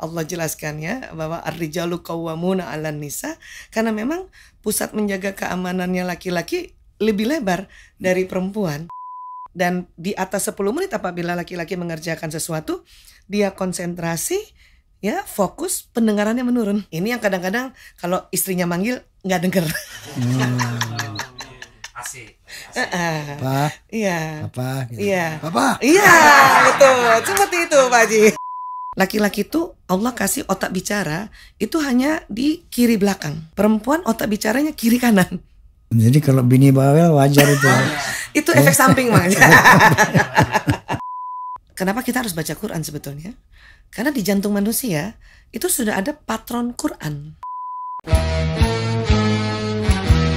Allah jelaskan ya bahwa ar-rijalu qawwamuna 'alan nisa karena memang pusat menjaga keamanannya laki-laki lebih lebar dari perempuan. Dan di atas 10 menit apabila laki-laki mengerjakan sesuatu, dia konsentrasi, ya fokus pendengarannya menurun. Ini yang kadang-kadang kalau istrinya manggil nggak denger. Hmm. Asik. Asik. Uh, Iya. Apa? Gitu. Iya. Iya, betul. Seperti itu, Pak Ji laki-laki itu Allah kasih otak bicara itu hanya di kiri belakang. Perempuan otak bicaranya kiri kanan. Jadi kalau bini bawel wajar itu. itu efek samping mas. Kenapa kita harus baca Quran sebetulnya? Karena di jantung manusia itu sudah ada patron Quran.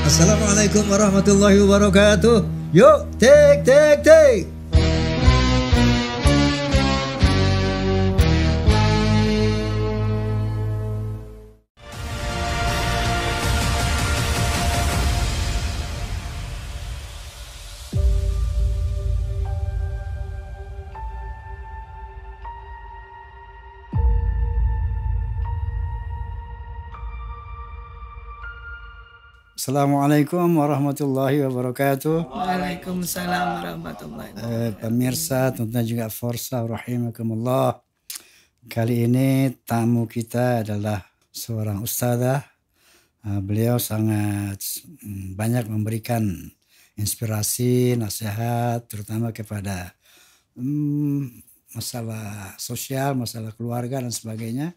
Assalamualaikum warahmatullahi wabarakatuh. Yuk, tek, tek, tek. Assalamualaikum warahmatullahi wabarakatuh. Waalaikumsalam warahmatullahi wabarakatuh. Eh, pemirsa, tentunya juga Forsa rahimakumullah. Kali ini tamu kita adalah seorang ustazah. Eh, beliau sangat mm, banyak memberikan inspirasi, nasihat, terutama kepada hmm, masalah sosial, masalah keluarga dan sebagainya.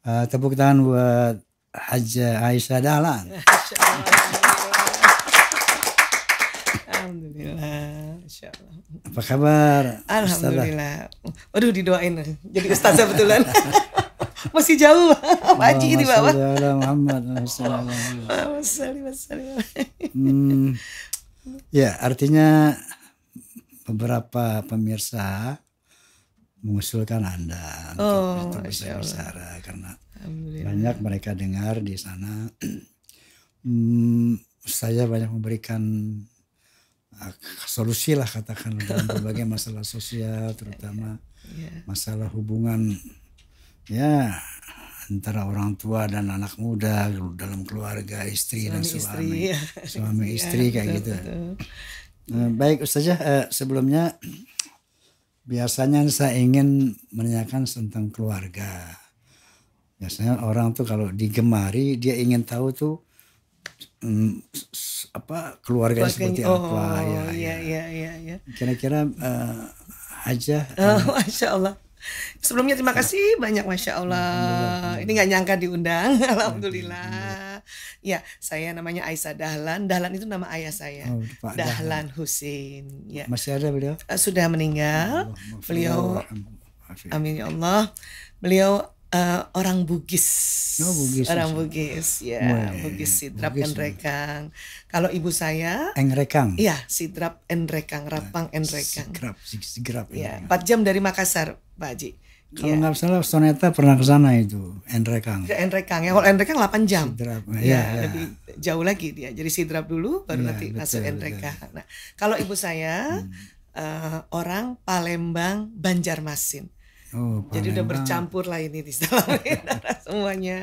Uh, tepuk tangan buat Haja Aisyah Dahlan. Alhamdulillah. Allah. Apa kabar? Alhamdulillah. Waduh didoain jadi ustazah betulan. Masih jauh. Pak Haji di bawah. Muhammad. Hmm, ya, artinya beberapa pemirsa mengusulkan Anda untuk oh, untuk bisa bicara karena banyak mereka dengar di sana hmm, saya banyak memberikan uh, solusi lah katakan dalam berbagai masalah sosial terutama yeah. masalah hubungan ya antara orang tua dan anak muda dalam keluarga istri suami dan suami istri, suami istri iya. iya, kayak gitu eh, baik ustazah eh, sebelumnya biasanya saya ingin menanyakan tentang keluarga biasanya orang tuh kalau digemari dia ingin tahu tuh Mm, apa keluarga Keluarkan, seperti oh, apa ya, oh, iya, ya, ya, ya, ya. Kira-kira uh, aja. Oh, eh. Masya Allah. Sebelumnya terima ya. kasih banyak Masya Allah. Ini nggak nyangka diundang. Alhamdulillah. Ya, saya namanya Aisyah Dahlan. Dahlan itu nama ayah saya. Oh, Dahlan, Dahlan Husin. Ya. Masih ada beliau? Eh, sudah meninggal. Allah, ya. beliau. Amin ya Allah. Beliau uh, orang Bugis. Oh, Bugis. Orang Bugis, ya. Yeah. Bugis Sidrap Bugis, Enrekang. Kalau ibu saya Enrekang. Iya, Sidrap Enrekang, ah, Rapang Enrekang. Sidrap, Sidrap. Iya, yeah. 4 jam dari Makassar, Pak Haji. Kalau iya. nggak salah Soneta pernah ke sana itu Enrekang. Ke Enrekang ya, kalau Enrekang 8 jam. Sidrap, ya, ya, ya, lebih jauh lagi dia. Jadi Sidrap dulu, baru ya, nanti masuk Enrekang. Nah, kalau ibu saya uh, orang Palembang Banjarmasin. Oh, Jadi udah bercampur lah ini di semuanya.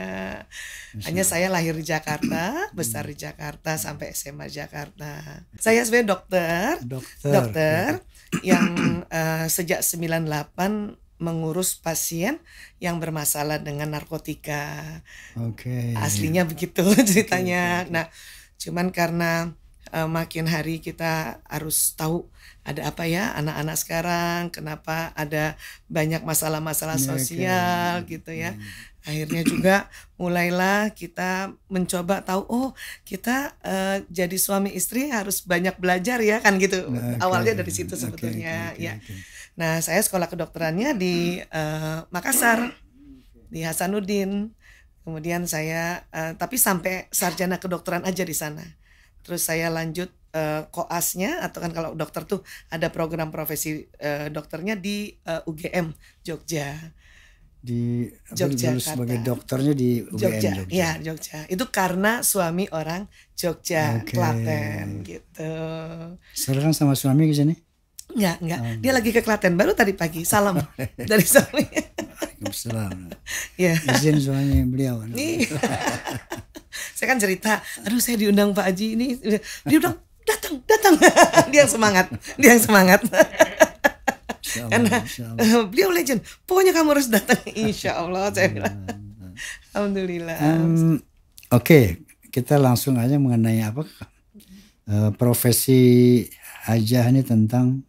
Hanya saya lahir di Jakarta, hmm. besar di Jakarta sampai SMA Jakarta. Saya sebenarnya dokter, dokter, dokter yang uh, sejak 98 mengurus pasien yang bermasalah dengan narkotika. Oke. Okay. Aslinya begitu ceritanya. Okay, okay. Nah, cuman karena uh, makin hari kita harus tahu ada apa ya anak-anak sekarang kenapa ada banyak masalah-masalah iya, sosial ya, gitu ya hmm. akhirnya juga mulailah kita mencoba tahu oh kita uh, jadi suami istri harus banyak belajar ya kan gitu nah, okay. awalnya dari situ sebetulnya okay, okay, ya okay. nah saya sekolah kedokterannya di uh, Makassar di Hasanuddin kemudian saya uh, tapi sampai sarjana kedokteran aja di sana terus saya lanjut uh, koasnya atau kan kalau dokter tuh ada program profesi uh, dokternya di uh, eh, UGM Jogja di Jogja sebagai dokternya di UGM Jogja. Jogja. Ya, Jogja. Itu karena suami orang Jogja okay. Klaten gitu. Sekarang sama suami ke sini? Enggak, enggak. Um. Dia lagi ke Klaten baru tadi pagi. Salam oh, iya. dari suami. Waalaikumsalam. ya. Izin suami beliau. Iya. saya kan cerita aduh saya diundang Pak Haji ini dia udah datang datang dia yang semangat dia yang semangat karena eh, beliau legend pokoknya kamu harus datang insya Allah saya iya, bilang iya. alhamdulillah um, oke okay. kita langsung aja mengenai apa uh, profesi Hajah ini tentang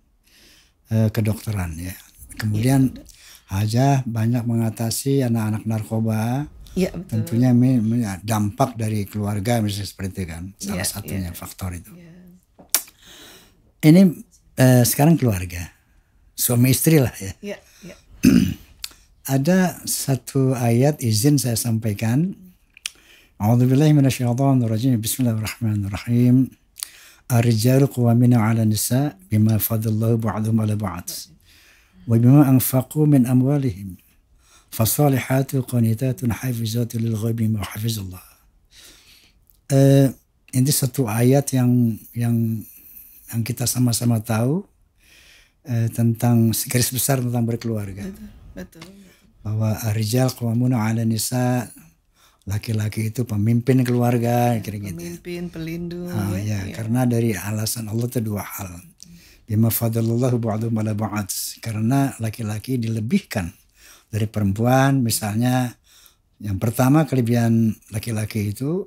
uh, kedokteran ya kemudian iya, Hajah banyak mengatasi anak-anak narkoba Ya, betul. Tentunya ya, dampak dari keluarga misalnya seperti itu kan, salah ya, satunya ya. faktor itu. Ya. Ini eh, sekarang keluarga, suami istri lah ya. ya, ya. Ada satu ayat izin saya sampaikan. A'udzubillahiminasyaitonirrajim. Bismillahirrahmanirrahim. الرجال قوامين 'ala nisa bima فضل الله 'ala على wa bima anfaqu min amwalihim. فالصالحات قانتات حافظات للغيب ghaibi ma hafizallah. Uh, ini satu ayat yang yang yang kita sama-sama tahu uh, tentang garis besar tentang berkeluarga. Betul. betul. Bahwa arjal qawamuna ala nisa laki-laki itu pemimpin keluarga kira gitu. Ya. Pemimpin pelindung. Ah, ya, ya, ya, karena dari alasan Allah itu dua hal. Bima fadlallahu ba'dhum ala ba'd. Karena laki-laki dilebihkan dari perempuan misalnya yang pertama kelebihan laki-laki itu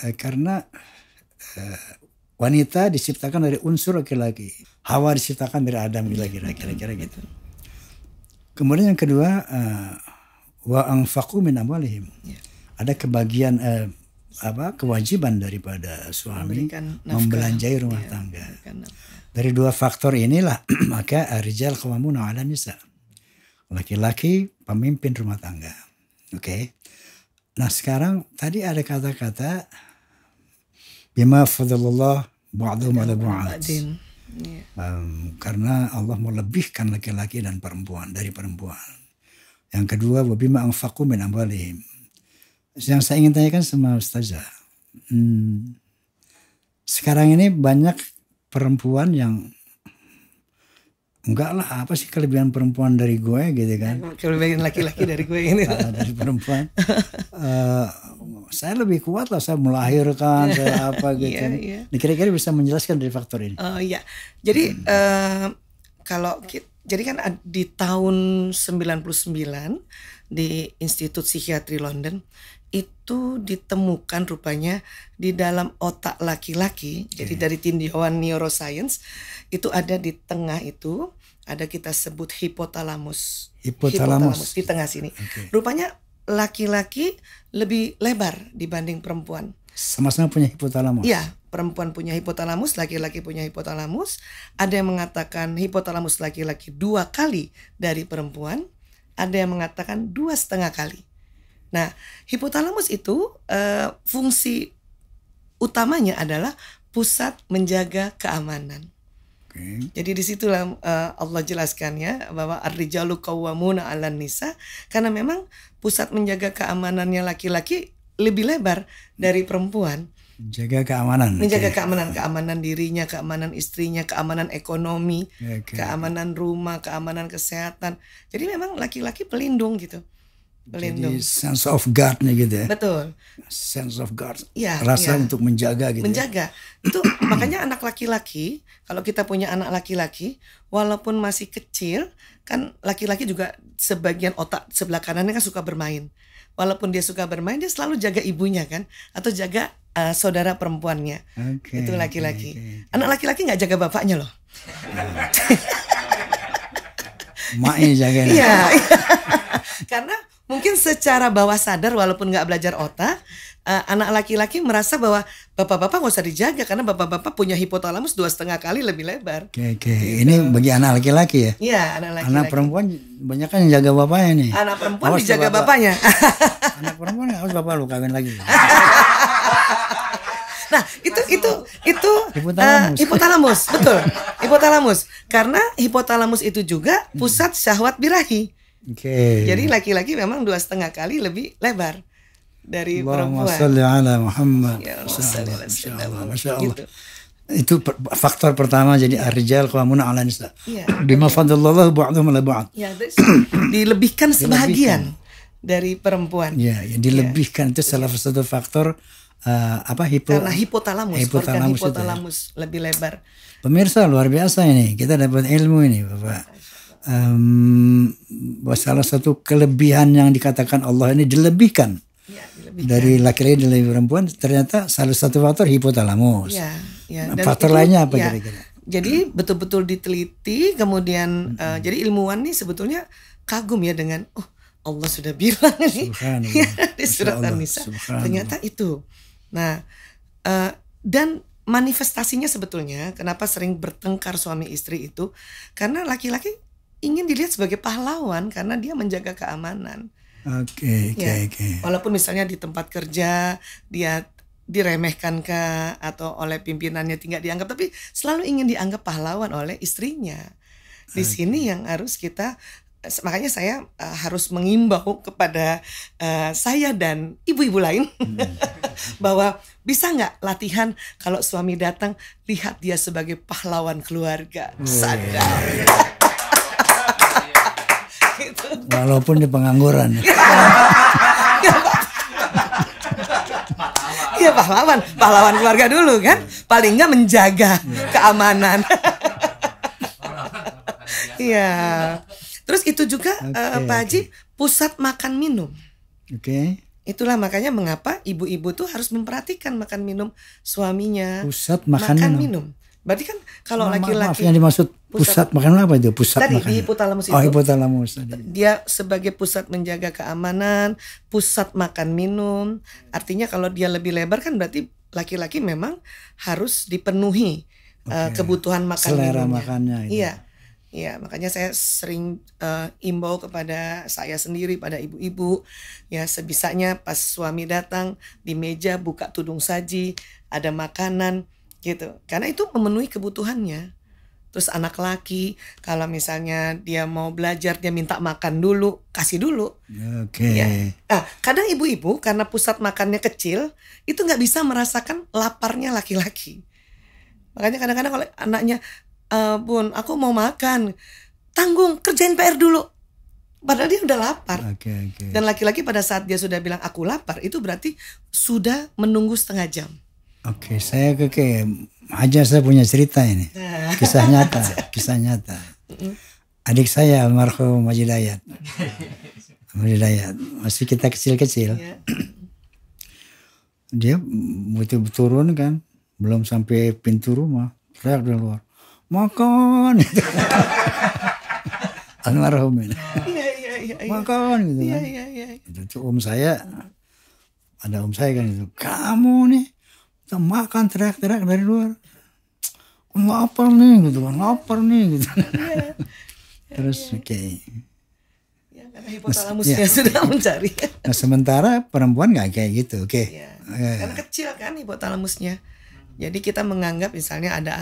eh, karena eh, wanita diciptakan dari unsur laki-laki. Hawa diciptakan dari Adam gitu, kira-kira kira-kira gitu. Kemudian yang kedua eh, wa ang min amwalihim. Ya. Ada kebagian eh, apa kewajiban daripada suami membelanjai rumah iya, tangga. Dari dua faktor inilah maka eh, rijal qawamuna 'ala nisa' laki-laki pemimpin rumah tangga. Oke. Okay? Nah sekarang tadi ada kata-kata bima Fadlullah ba'dhum ala ba'd. Yeah. Iya. Um, karena Allah melebihkan laki-laki dan perempuan dari perempuan. Yang kedua Bima anfaqu min amwalihim. Yang saya ingin tanyakan sama ustazah. Hmm, sekarang ini banyak perempuan yang enggak lah apa sih kelebihan perempuan dari gue gitu kan kelebihan laki-laki dari gue ini ah, dari perempuan uh, saya lebih kuat lah saya melahirkan saya apa gitu yeah, iya, kan. iya. yeah. kira-kira bisa menjelaskan dari faktor ini oh uh, iya jadi hmm. uh, kalau jadi kan di tahun 99 di Institut Psikiatri London itu ditemukan rupanya di dalam otak laki-laki. Okay. Jadi iya. dari tinjauan neuroscience itu ada di tengah itu ada kita sebut hipotalamus. Hipotalamus, di tengah sini. Okay. Rupanya laki-laki lebih lebar dibanding perempuan. Sama-sama punya hipotalamus. Iya, perempuan punya hipotalamus, laki-laki punya hipotalamus. Ada yang mengatakan hipotalamus laki-laki dua kali dari perempuan, ada yang mengatakan dua setengah kali. Nah, hipotalamus itu uh, fungsi utamanya adalah pusat menjaga keamanan. Okay. Jadi disitulah uh, eh, Allah jelaskan ya bahwa arrijalu kawamuna qawwamuna 'alan nisa karena memang pusat menjaga keamanannya laki-laki lebih lebar dari perempuan. Menjaga keamanan. Menjaga okay. keamanan, keamanan dirinya, keamanan istrinya, keamanan ekonomi, okay. keamanan rumah, keamanan kesehatan. Jadi memang laki-laki pelindung gitu pelindung. Jadi sense of guardnya gitu ya. Betul. Sense of guard. Ya, Rasa ya. untuk menjaga gitu. Ya. Menjaga. Ya. Itu makanya anak laki-laki, kalau kita punya anak laki-laki, walaupun masih kecil, kan laki-laki juga sebagian otak sebelah kanannya kan suka bermain. Walaupun dia suka bermain, dia selalu jaga ibunya kan, atau jaga uh, saudara perempuannya. Okay, Itu laki-laki. Okay, okay. Anak laki-laki nggak jaga bapaknya loh. Maknya jaga. Iya. Karena mungkin secara bawah sadar walaupun nggak belajar otak uh, anak laki-laki merasa bahwa bapak-bapak nggak usah dijaga karena bapak-bapak punya hipotalamus dua setengah kali lebih lebar. Oke, oke. Gitu. Ini bagi anak laki-laki ya? Iya, anak laki-laki. Anak perempuan banyak kan yang jaga bapaknya nih. Anak perempuan awas dijaga bapak. bapaknya. anak perempuan harus bapak lu kawin lagi. nah, itu itu itu eh, hipotalamus. Uh, hipotalamus, betul. Hipotalamus. Karena hipotalamus itu juga hmm. pusat syahwat birahi Okay. Jadi laki-laki memang dua setengah kali lebih lebar dari perempuan. Salli Ya Allah, Itu faktor pertama jadi arjal qawamuna ala nisa. Ya, Bima fadallallahu ba'dhum ala ba'd. Ya, dilebihkan sebagian dari perempuan. Ya, ya dilebihkan ya. itu salah satu faktor uh, apa hipo Karena hipotalamus, hipotalamus, organ ya. hipotalamus lebih lebar. Pemirsa luar biasa ini, kita dapat ilmu ini, Bapak um, salah satu kelebihan yang dikatakan Allah ini dilebihkan. Ya, dilebihkan. Dari laki-laki dan -laki perempuan ternyata salah satu faktor hipotalamus. Ya, ya. faktor itu, lainnya apa iya. kira-kira? Ya, jadi betul-betul diteliti kemudian -hmm. uh, jadi ilmuwan nih sebetulnya kagum ya dengan oh Allah sudah bilang nih ya, di surat An-Nisa ternyata itu. Nah, uh, dan manifestasinya sebetulnya kenapa sering bertengkar suami istri itu karena laki-laki ingin dilihat sebagai pahlawan karena dia menjaga keamanan. Oke, okay, oke, ya, oke. Okay. Walaupun misalnya di tempat kerja dia diremehkan ke atau oleh pimpinannya tidak dianggap, tapi selalu ingin dianggap pahlawan oleh istrinya. Di okay. sini yang harus kita eh, makanya saya uh, harus mengimbau kepada uh, saya dan ibu-ibu lain hmm. bahwa bisa nggak latihan kalau suami datang lihat dia sebagai pahlawan keluarga. Sadar. Walaupun di pengangguran. Iya pahlawan, pahlawan keluarga dulu kan. Paling nggak menjaga iya. keamanan. Iya. Terus itu juga eh, okay, uh, Pak Haji pusat makan minum. Oke. Okay. Itulah makanya mengapa ibu-ibu tuh harus memperhatikan makan minum suaminya. Pusat makan, makan minum. minum. Berarti kan kalau laki-laki. yang dimaksud pusat, makan makanan apa itu pusat tadi makanan. di hipotalamus oh, itu. Oh hipotalamus tadi. Dia sebagai pusat menjaga keamanan, pusat makan minum. Artinya kalau dia lebih lebar kan berarti laki-laki memang harus dipenuhi eh, okay. uh, kebutuhan makan Selera minumnya. makannya. Itu. Iya. Iya, makanya saya sering uh, imbau kepada saya sendiri, pada ibu-ibu, ya sebisanya pas suami datang di meja buka tudung saji, ada makanan gitu, karena itu memenuhi kebutuhannya. Terus anak laki kalau misalnya dia mau belajar dia minta makan dulu, kasih dulu. Oke. Okay. Ya. Nah, kadang ibu-ibu karena pusat makannya kecil, itu nggak bisa merasakan laparnya laki-laki. Makanya kadang-kadang kalau anaknya e, Bun, aku mau makan. Tanggung, kerjain PR dulu. Padahal dia udah lapar. Okay, okay. Dan laki-laki pada saat dia sudah bilang aku lapar, itu berarti sudah menunggu setengah jam. Oke, okay, saya ke Hajar saya punya cerita ini. Nah. Kisah nyata, kisah nyata. Adik saya almarhum Majidayat Majidayat Masih kita kecil-kecil. Iya. Dia butuh turun kan. Belum sampai pintu rumah. Teriak keluar, luar. Makan. Gitu. almarhum ini. Iya, iya, Makan gitu kan. Itu om saya. Ada om saya kan itu. Kamu nih makan teriak-teriak dari luar lapar nih gitu kan lapar nih gitu yeah. terus yeah. Iya. oke okay. Iya, karena hipotalamusnya sudah mencari nah sementara perempuan nggak kayak gitu oke okay. ya. Yeah. karena kecil kan hipotalamusnya jadi kita menganggap misalnya ada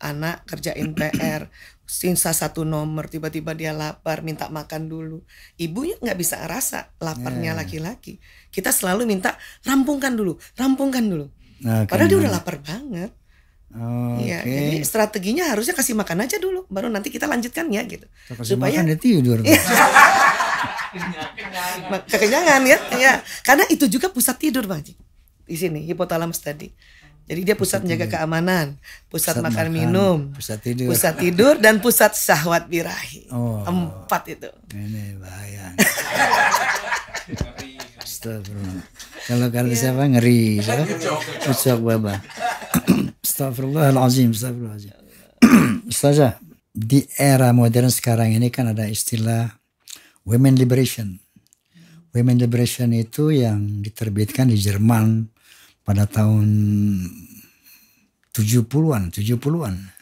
anak kerjain PR sisa satu nomor tiba-tiba dia lapar minta makan dulu ibunya nggak bisa rasa laparnya iya. laki-laki kita selalu minta rampungkan dulu rampungkan dulu Okay. Nah, Padahal dia udah lapar banget. Oh, ya, jadi strateginya harusnya kasih makan aja dulu, baru nanti kita lanjutkan ya gitu. Kasih Supaya makan dia tidur. Iya. Kekenyangan ya, ya. Karena itu juga pusat tidur bang, di sini hipotalamus tadi. Jadi dia pusat, pusat menjaga tidur. keamanan, pusat, pusat makan, makan minum, pusat tidur, pusat tidur dan pusat syahwat birahi. Oh, Empat itu. Ini bahaya. Astagfirullah. Kalau kata yeah. siapa ngeri. Ya. Ucok wabah. Astagfirullahalazim, astagfirullahalazim. Ustazah, di era modern sekarang ini kan ada istilah women liberation. Women liberation itu yang diterbitkan di Jerman pada tahun 70-an, 70-an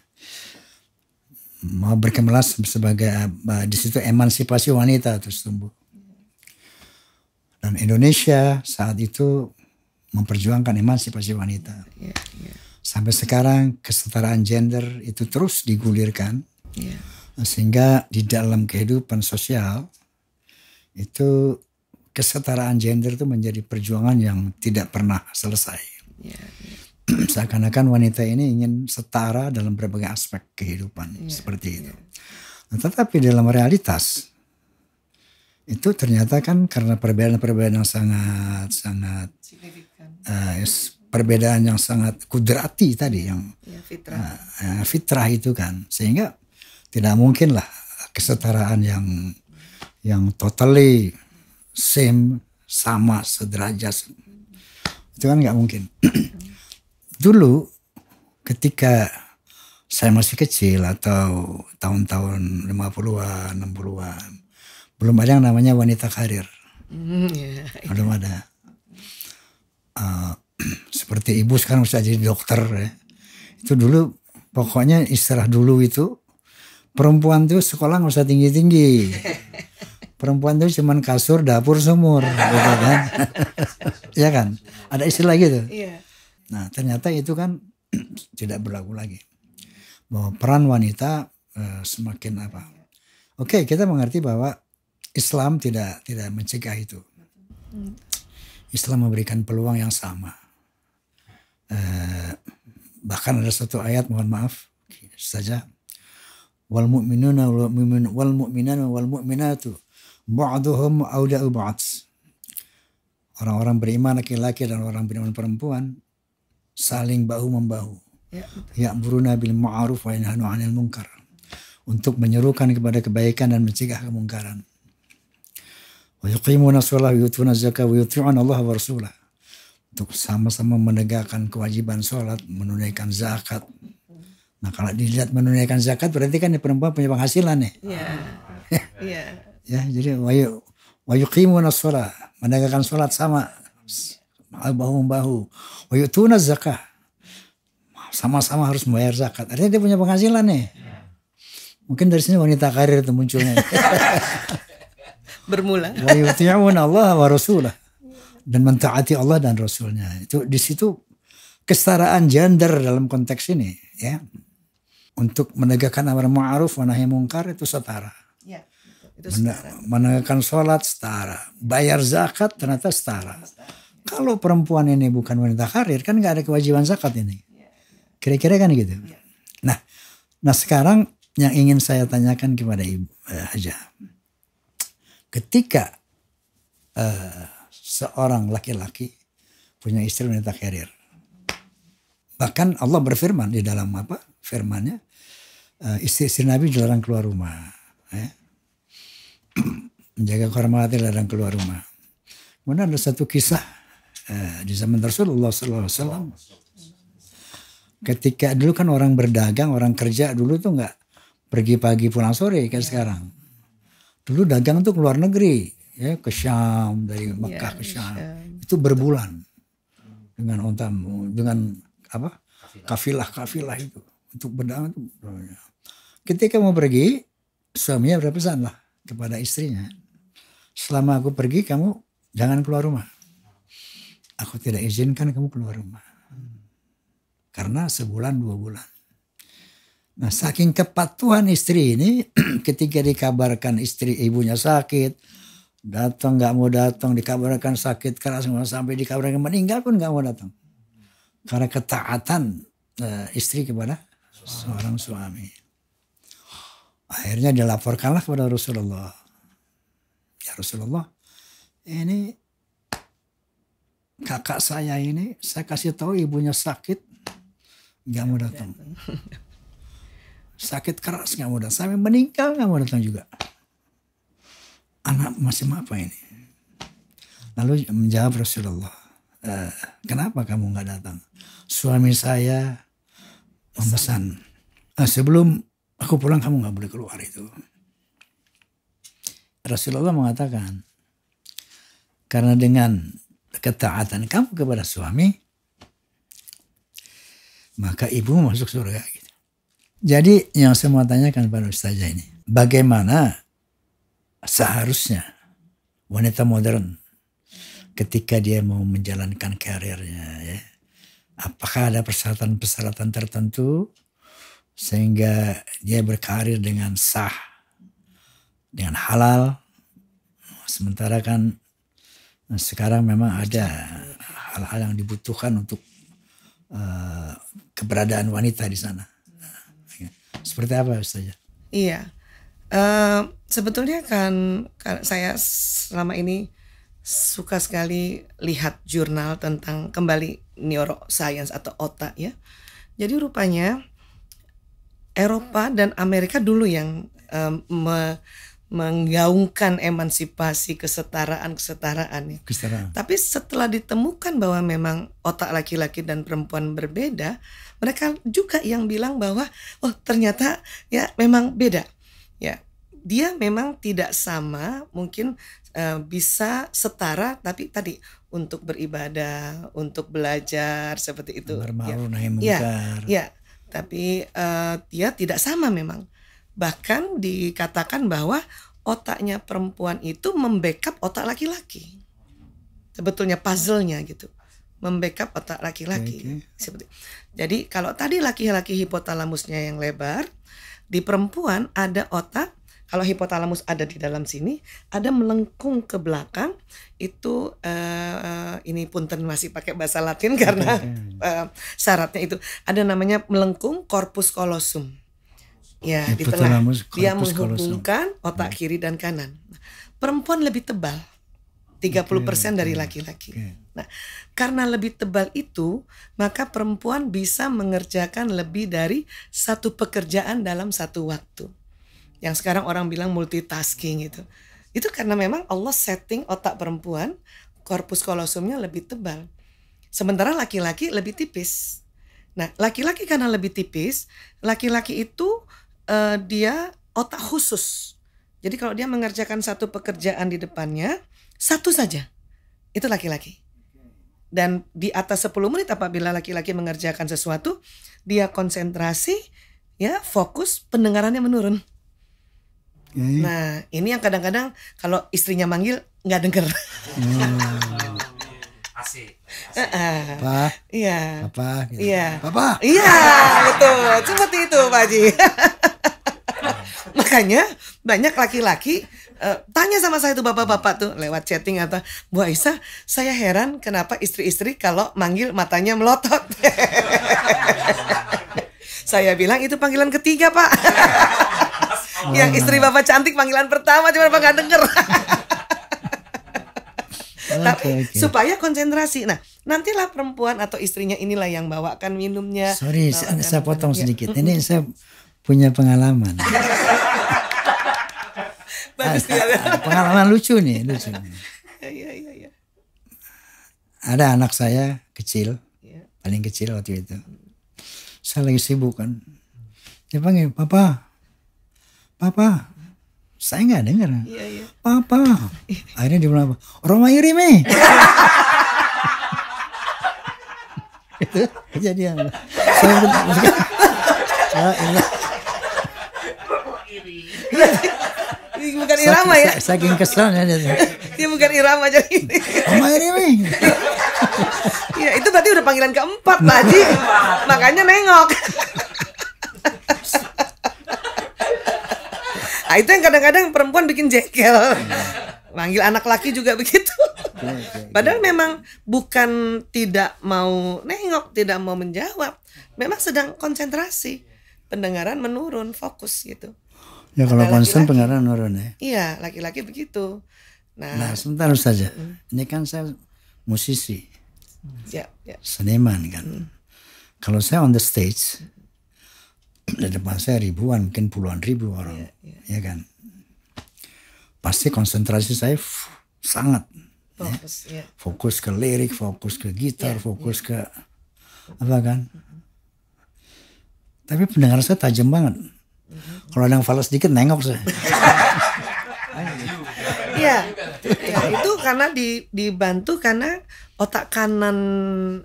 mau berkemelas sebagai di situ emansipasi wanita terus tumbuh. Dan Indonesia saat itu memperjuangkan emansipasi wanita. Yeah, yeah. Sampai sekarang kesetaraan gender itu terus digulirkan. Yeah. Sehingga di dalam kehidupan sosial itu kesetaraan gender itu menjadi perjuangan yang tidak pernah selesai. Yeah, ya, ya. yeah. Seakan-akan wanita ini ingin setara dalam berbagai aspek kehidupan yeah, seperti ya. itu. Yeah. tetapi dalam realitas itu ternyata kan karena perbedaan-perbedaan yang sangat sangat Uh, perbedaan yang sangat kudrati tadi yang ya, fitrah. Uh, uh, fitrah itu kan sehingga tidak mungkin lah kesetaraan yang yang totally same sama sederajat itu kan nggak mungkin dulu ketika saya masih kecil atau tahun-tahun 50-an 60-an belum ada yang namanya wanita karir mm, yeah, belum ada uh, seperti ibu sekarang bisa jadi dokter ya. itu dulu pokoknya istirahat dulu itu perempuan tuh sekolah nggak usah tinggi tinggi perempuan tuh cuman kasur dapur sumur gitu kan ya kan ada istilah gitu yeah. Iya. nah ternyata itu kan tidak berlaku lagi bahwa peran wanita uh, semakin apa oke okay, kita mengerti bahwa Islam tidak tidak mencegah itu. Islam memberikan peluang yang sama. Eh, bahkan ada satu ayat mohon maaf saja wal mu'minuna wal mu'min wal mu'minana wal mu'minatu ba'dhum awliya'u ba'd orang-orang beriman laki-laki dan orang beriman perempuan saling bahu membahu ya buruna bil ma'ruf wa yanhanu 'anil munkar untuk menyerukan kepada kebaikan dan mencegah kemungkaran ويقيمون الصلاة ويؤتون الزكاة ويطيعون الله ورسوله untuk sama-sama menegakkan kewajiban sholat, menunaikan zakat. Nah kalau dilihat menunaikan zakat berarti kan perempuan punya penghasilan nih. Iya. Iya. Ya jadi wayu wayuqimuna sholat, menegakkan sholat sama bahu bahu. Wayutuna zakat. Sama-sama harus membayar zakat. Artinya dia punya penghasilan nih. Iya. Mungkin dari sini wanita karir itu munculnya. bermula. Wa yuti'un Allah wa rasulah. Dan mentaati Allah dan Rasulnya. Itu di situ kesetaraan gender dalam konteks ini ya. Untuk menegakkan amar ma'ruf wa nahi mungkar itu setara. Ya, itu setara. Menegakkan sholat setara. Bayar zakat ternyata setara. Kalau perempuan ini bukan wanita karir kan nggak ada kewajiban zakat ini. Ya, ya. Kira-kira kan gitu. Ya. Nah, nah sekarang yang ingin saya tanyakan kepada Ibu eh, Haja ketika uh, seorang laki-laki punya istri wanita karir. Bahkan Allah berfirman di dalam apa? Firmannya uh, istri-istri Nabi dilarang keluar rumah. Ya. Menjaga kehormatan dilarang keluar rumah. Kemudian ada satu kisah uh, di zaman Rasulullah SAW. Ketika dulu kan orang berdagang, orang kerja dulu tuh nggak pergi pagi pulang sore kayak sekarang Dulu dagang tuh ke luar negeri, ya ke Syam dari iya, Mekah ya, ke Syam. Syam. Itu berbulan dengan unta dengan apa? kafilah-kafilah itu untuk berdagang itu. Ketika mau pergi, suaminya berpesan lah kepada istrinya. Selama aku pergi kamu jangan keluar rumah. Aku tidak izinkan kamu keluar rumah. Karena sebulan dua bulan Nah saking kepatuhan istri ini ketika dikabarkan istri ibunya sakit. Datang gak mau datang dikabarkan sakit keras sampai dikabarkan meninggal pun gak mau datang. Karena ketaatan uh, istri kepada suami. seorang suami. Akhirnya dilaporkanlah kepada Rasulullah. Ya Rasulullah ini kakak saya ini saya kasih tahu ibunya sakit nggak mau datang. sakit keras mau datang. Sampai meninggal mau datang juga. Anak masih apa ini? Lalu menjawab Rasulullah, e, kenapa kamu nggak datang? Suami saya memesan, eh, sebelum aku pulang kamu nggak boleh keluar itu. Rasulullah mengatakan, karena dengan ketaatan kamu kepada suami, maka ibu masuk surga jadi yang saya mau tanyakan pada Ustazah ini, bagaimana seharusnya wanita modern ketika dia mau menjalankan karirnya ya, apakah ada persyaratan-persyaratan tertentu sehingga dia berkarir dengan sah, dengan halal, sementara kan sekarang memang ada hal-hal yang dibutuhkan untuk uh, keberadaan wanita di sana. Seperti apa Ustazah? Iya. Uh, sebetulnya kan, kan saya selama ini suka sekali lihat jurnal tentang kembali neuroscience atau otak ya. Jadi rupanya Eropa dan Amerika dulu yang um, me menggaungkan emansipasi kesetaraan kesetaraan ya. Kesetaraan. Tapi setelah ditemukan bahwa memang otak laki-laki dan perempuan berbeda, mereka juga yang bilang bahwa oh ternyata ya memang beda. Ya, dia memang tidak sama, mungkin uh, bisa setara tapi tadi untuk beribadah, untuk belajar seperti itu. Ya. ya. ya, tapi uh, dia tidak sama memang bahkan dikatakan bahwa otaknya perempuan itu membackup otak laki-laki. Sebetulnya puzzle-nya gitu. Membackup otak laki-laki. Okay. Seperti. Jadi kalau tadi laki-laki hipotalamusnya yang lebar, di perempuan ada otak kalau hipotalamus ada di dalam sini, ada melengkung ke belakang itu uh, ini punten masih pakai bahasa Latin karena uh, syaratnya itu ada namanya melengkung corpus callosum. Ya, di tengah. Dia menghubungkan otak hmm. kiri dan kanan. Nah, perempuan lebih tebal. 30% okay, dari laki-laki. Okay. Nah, karena lebih tebal itu, maka perempuan bisa mengerjakan lebih dari satu pekerjaan dalam satu waktu. Yang sekarang orang bilang multitasking itu. Itu karena memang Allah setting otak perempuan, korpus kolosumnya lebih tebal. Sementara laki-laki lebih tipis. Nah, laki-laki karena lebih tipis, laki-laki itu uh, dia otak khusus. Jadi kalau dia mengerjakan satu pekerjaan di depannya, satu saja. Itu laki-laki. Dan di atas 10 menit apabila laki-laki mengerjakan sesuatu, dia konsentrasi, ya fokus, pendengarannya menurun. Hmm. Nah, ini yang kadang-kadang kalau istrinya manggil nggak denger. Hmm. apa iya apa iya apa iya betul seperti itu Pak Haji makanya banyak laki-laki uh, tanya sama saya tuh bapak-bapak tuh lewat chatting atau Bu Aisyah saya heran kenapa istri-istri kalau manggil matanya melotot saya bilang itu panggilan ketiga Pak yang istri bapak cantik panggilan pertama cuma bapak nggak denger okay, tapi okay. supaya konsentrasi nah nantilah perempuan atau istrinya inilah yang bawakan minumnya. Sorry, bawakan saya potong sedikit. Ini saya punya pengalaman. Bagus ya. Pengalaman lucu nih, lucu. Nih. Iya, iya, iya. Ada anak saya kecil, ya. paling kecil waktu itu. Saya lagi sibuk kan. Dia panggil, Papa, Papa, saya nggak dengar. Iya, iya. Papa. Akhirnya dia bilang apa? Roma Irime itu kejadian saya ya, Ini bukan irama ya saking keselnya dia bukan irama jadi ini oh ini ya itu berarti udah panggilan keempat tadi makanya nengok nah, itu yang kadang-kadang perempuan bikin jengkel manggil anak laki juga begitu. Padahal memang bukan tidak mau nengok, tidak mau menjawab. Memang sedang konsentrasi. Pendengaran menurun, fokus gitu. Ya kalau konsen pendengaran menurun ya. Iya, laki-laki begitu. Nah, nah sebentar saja. Hmm. Ini kan saya musisi. Ya, ya. Seniman kan. Hmm. Kalau saya on the stage, mm. di depan saya ribuan, mungkin puluhan ribu orang, ya, ya. ya kan pasti konsentrasi saya sangat fokus, ya. Ya. fokus ke lirik, fokus ke gitar, ya, fokus ya. ke apa kan. Uh-huh. Tapi pendengar saya tajam banget. Uh-huh. Kalau ada yang falas dikit nengok saya. Iya, ya, itu karena di, dibantu karena otak kanan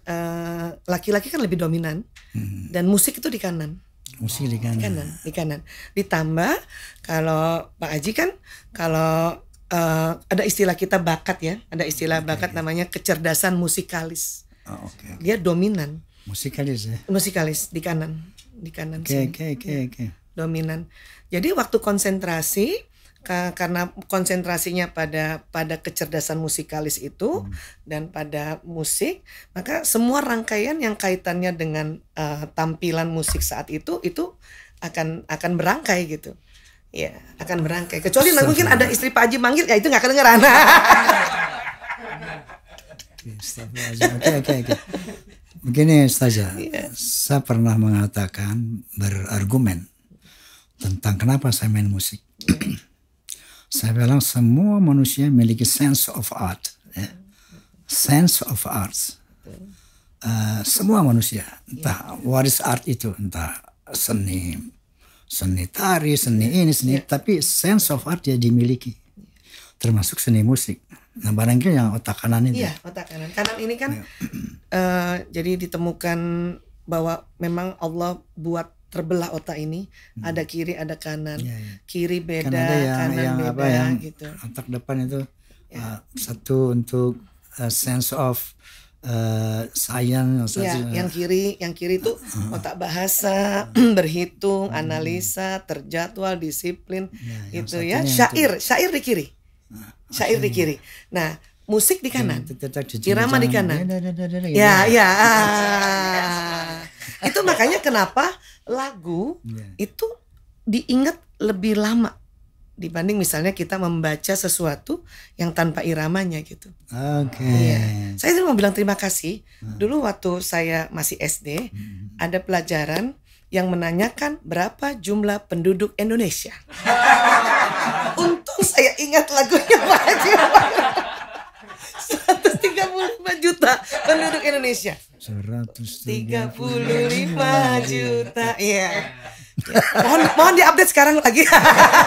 eh, laki-laki uh, kan lebih dominan -hmm. dan musik itu di kanan. Mesti di kanan. Di kanan, di kanan. Ditambah kalau Pak Aji kan kalau uh, ada istilah kita bakat ya, ada istilah okay. bakat namanya kecerdasan musikalis. Oh, ah, okay. Dia dominan. Musikalis ya. Musikalis di kanan, di kanan. Oke, oke, oke, oke. Dominan. Jadi waktu konsentrasi karena konsentrasinya pada pada kecerdasan musikalis itu hmm. dan pada musik maka semua rangkaian yang kaitannya dengan uh, tampilan musik saat itu itu akan akan berangkai gitu ya akan berangkai kecuali Sebenarnya. mungkin ada istri Pak Haji manggil ya itu nggak kedengeran oke oke oke begini saja iya. saya pernah mengatakan berargumen tentang kenapa saya main musik yeah saya bilang semua manusia memiliki sense of art, ya. sense of arts. Uh, semua manusia, ya. entah waris art itu, entah seni, seni tari, seni ya, ini, seni, yeah. tapi sense of art dia dimiliki, termasuk seni musik. Nah barangkali yang otak kanan ini. Iya otak kanan. Kanan ini kan yeah. Ya. uh, jadi ditemukan bahwa memang Allah buat terbelah otak ini hmm. ada kiri ada kanan ya, ya. kiri beda kan ada yang, kanan yang beda apa, yang gitu otak depan itu ya. uh, satu untuk uh, sense of uh, science ya, uh, yang kiri yang kiri itu uh, uh-huh. otak bahasa uh, berhitung uh, analisa terjadwal disiplin iya, gitu ya, gitu ya syair itu. syair di kiri uh, syair di kiri nah, nah musik di kanan irama di kanan iya, iya, ya ya itu makanya kenapa lagu yeah. itu diingat lebih lama dibanding misalnya kita membaca sesuatu yang tanpa iramanya gitu. Oke. Okay. Iya. Saya mau bilang terima kasih. Hmm. Dulu waktu saya masih SD hmm. ada pelajaran yang menanyakan berapa jumlah penduduk Indonesia. Untung saya ingat lagunya Pak Haji. berapa juta penduduk Indonesia. 135 juta. Iya. mohon mohon diupdate sekarang lagi.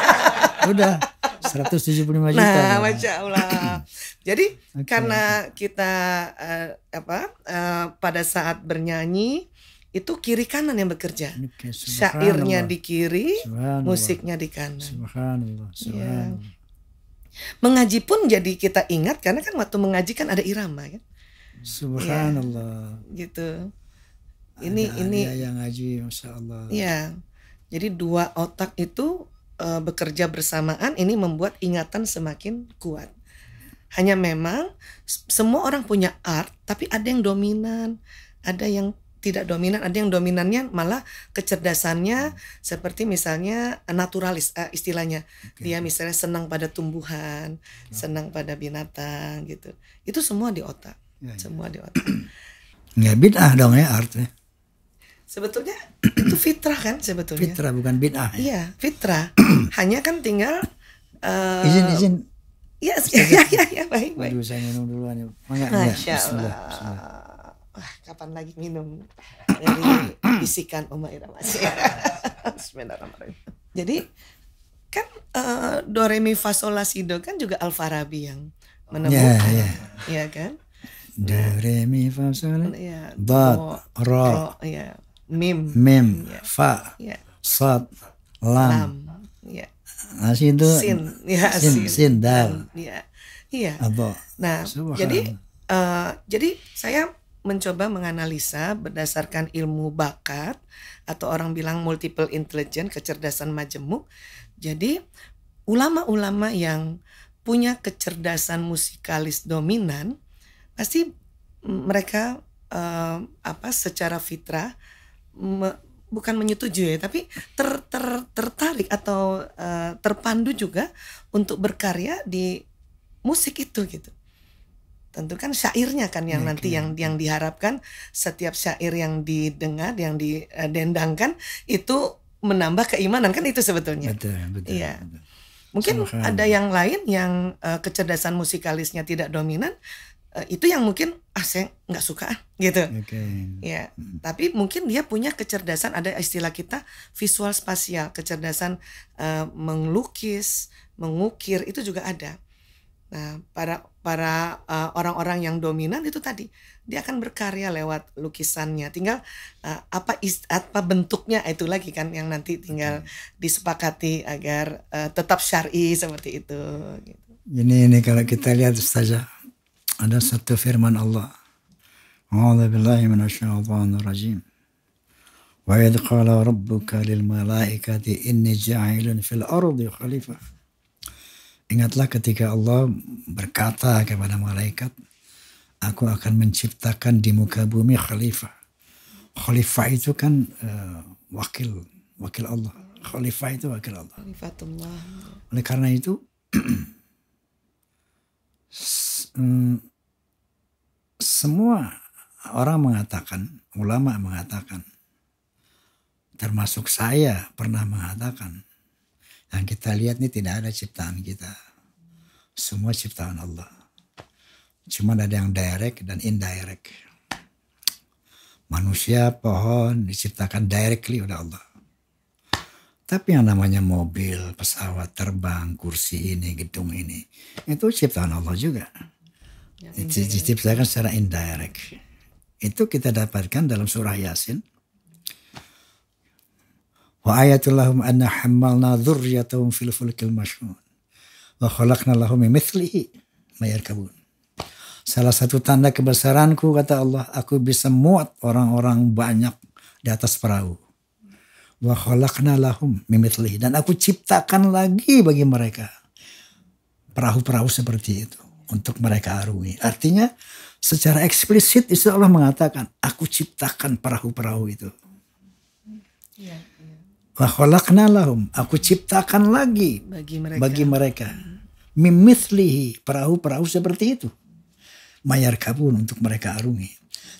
Udah 175 juta. Nah, masya Allah. Jadi okay. karena kita uh, apa uh, pada saat bernyanyi itu kiri kanan yang bekerja. Okay, Syairnya di kiri, musiknya di kanan. Subhanallah. Iya. Subhanallah. Ya. Mengaji pun jadi kita ingat karena kan waktu mengaji kan ada irama ya. Subhanallah. Ya, gitu. Ini ada ini yang ngaji masya Allah. Ya. Jadi dua otak itu e, bekerja bersamaan ini membuat ingatan semakin kuat. Hanya memang semua orang punya art, tapi ada yang dominan, ada yang tidak dominan, ada yang dominannya malah kecerdasannya seperti misalnya naturalis uh, istilahnya. Okay. Dia misalnya senang pada tumbuhan, oh. senang pada binatang gitu. Itu semua di otak. Ya, ya. Semua di otak. Ya bid'ah dong ya artinya. Sebetulnya itu fitrah kan sebetulnya. Fitrah bukan bid'ah. Ya? Iya, fitrah. Hanya kan tinggal uh, izin izin. Yes, ya, ya, ya, baik, baik. Aduh, saya minum duluan ya. Masya ya. Bismillah. Bismillah wah kapan lagi minum dari bisikan Oma Irama jadi kan uh, eh, do re mi fa sol do kan juga alfarabi yang menemukan ya, ya. ya kan do re mi fa sol ya, dot ro, ro ya. mim mim ya. fa ya. sat lam, lam ya. Nah, sin itu sin, ya, sin, sin, sin dal. Ya. Iya. iya. Nah, jadi uh, jadi saya mencoba menganalisa berdasarkan ilmu bakat atau orang bilang multiple intelligence, kecerdasan majemuk. Jadi ulama-ulama yang punya kecerdasan musikalis dominan pasti mereka uh, apa secara fitrah me, bukan menyetujui ya, tapi ter, ter, tertarik atau uh, terpandu juga untuk berkarya di musik itu gitu tentu kan syairnya kan yang okay. Nah, nanti iya, yang iya. yang diharapkan setiap syair yang didengar yang didendangkan itu menambah keimanan kan itu sebetulnya. Betul, betul. ya. Betul. Mungkin ada yang lain yang uh, kecerdasan musikalisnya tidak dominan uh, itu yang mungkin ah saya nggak suka ah, gitu. Okay. Ya, hmm. tapi mungkin dia punya kecerdasan ada istilah kita visual spasial, kecerdasan uh, mengelukis, mengukir itu juga ada. Nah, para para eh, orang-orang uh, yang dominan itu tadi dia akan berkarya lewat lukisannya. Tinggal uh, apa is, apa bentuknya itu lagi kan yang nanti tinggal disepakati agar uh, tetap syar'i seperti itu. Gitu. Ini ini kalau kita lihat saja ada satu firman Allah. Wa rabbuka lil malaikati inni ja'ilun fil ardi khalifah Ingatlah ketika Allah berkata kepada malaikat, aku akan menciptakan di muka bumi khalifah. Khalifah itu kan uh, wakil, wakil Allah. Khalifah itu wakil Allah. Oleh karena itu, mm, semua orang mengatakan, ulama mengatakan, termasuk saya pernah mengatakan, yang kita lihat ini tidak ada ciptaan kita. Semua ciptaan Allah. Cuma ada yang direct dan indirect. Manusia, pohon diciptakan directly oleh Allah. Tapi yang namanya mobil, pesawat, terbang, kursi ini, gedung ini, itu ciptaan Allah juga. Ya, Diciptakan secara indirect. Itu kita dapatkan dalam surah Yasin Wa ayatul lahum anna hammalna dzurriyyatahum fil fulkil mashhun Wa khalaqna lahum mithlihi mayarkabun. Salah satu tanda kebesaranku kata Allah, aku bisa muat orang-orang banyak di atas perahu. Wa khalaqna lahum mimithlihi dan aku ciptakan lagi bagi mereka perahu-perahu seperti itu untuk mereka arungi. Artinya secara eksplisit Allah mengatakan, aku ciptakan perahu-perahu itu. Yeah lahum. Aku ciptakan lagi bagi mereka. Bagi mereka. Mimithlihi. Perahu-perahu seperti itu. Mayar kabun untuk mereka arungi.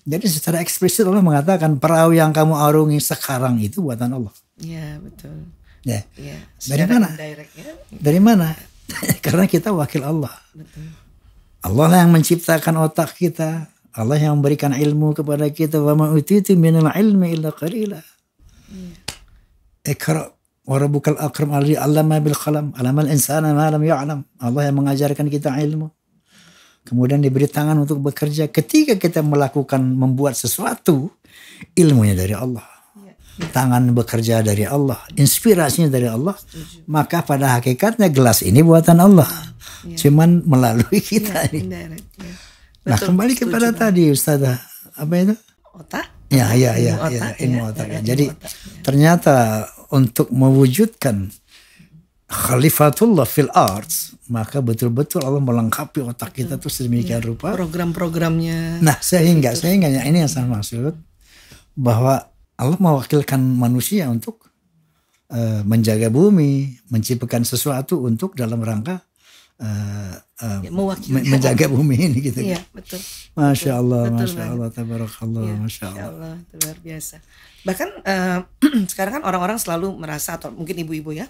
Jadi secara eksplisit Allah mengatakan perahu yang kamu arungi sekarang itu buatan Allah. Iya betul. Ya. ya dari mana? Ya. Dari mana? Karena kita wakil Allah. Betul. Allah yang menciptakan otak kita. Allah yang memberikan ilmu kepada kita. Wa ma'utitu minal ilmi illa qarilah. Ikra wa rabbukal akram alladhi 'allama bil qalam 'allamal insana ma lam ya'lam. Allah yang mengajarkan kita ilmu. Kemudian diberi tangan untuk bekerja. Ketika kita melakukan membuat sesuatu, ilmunya dari Allah. Ya. Tangan bekerja dari Allah, inspirasinya dari Allah. Maka pada hakikatnya gelas ini buatan Allah. Ya. Cuman melalui kita. Ya, ini Nah, kembali kepada tadi Ustazah. Apa itu? Otak Ya, ya, ya, Ya, ilmu ya, ya. otak ya. Jadi ya. ternyata untuk mewujudkan Khalifatullah fil arts maka betul-betul Allah melengkapi otak kita tuh sedemikian rupa program-programnya. Nah sehingga gitu. sehingga ya, ini yang saya maksud bahwa Allah mewakilkan manusia untuk uh, menjaga bumi, menciptakan sesuatu untuk dalam rangka uh, uh, ya, mewakili menjaga bumi ini gitu. Ya betul. Masya Allah, betul, masya Allah, tabarakallah, ya, masya Allah. Allah, luar biasa. Bahkan uh, sekarang kan orang-orang selalu merasa atau mungkin ibu-ibu ya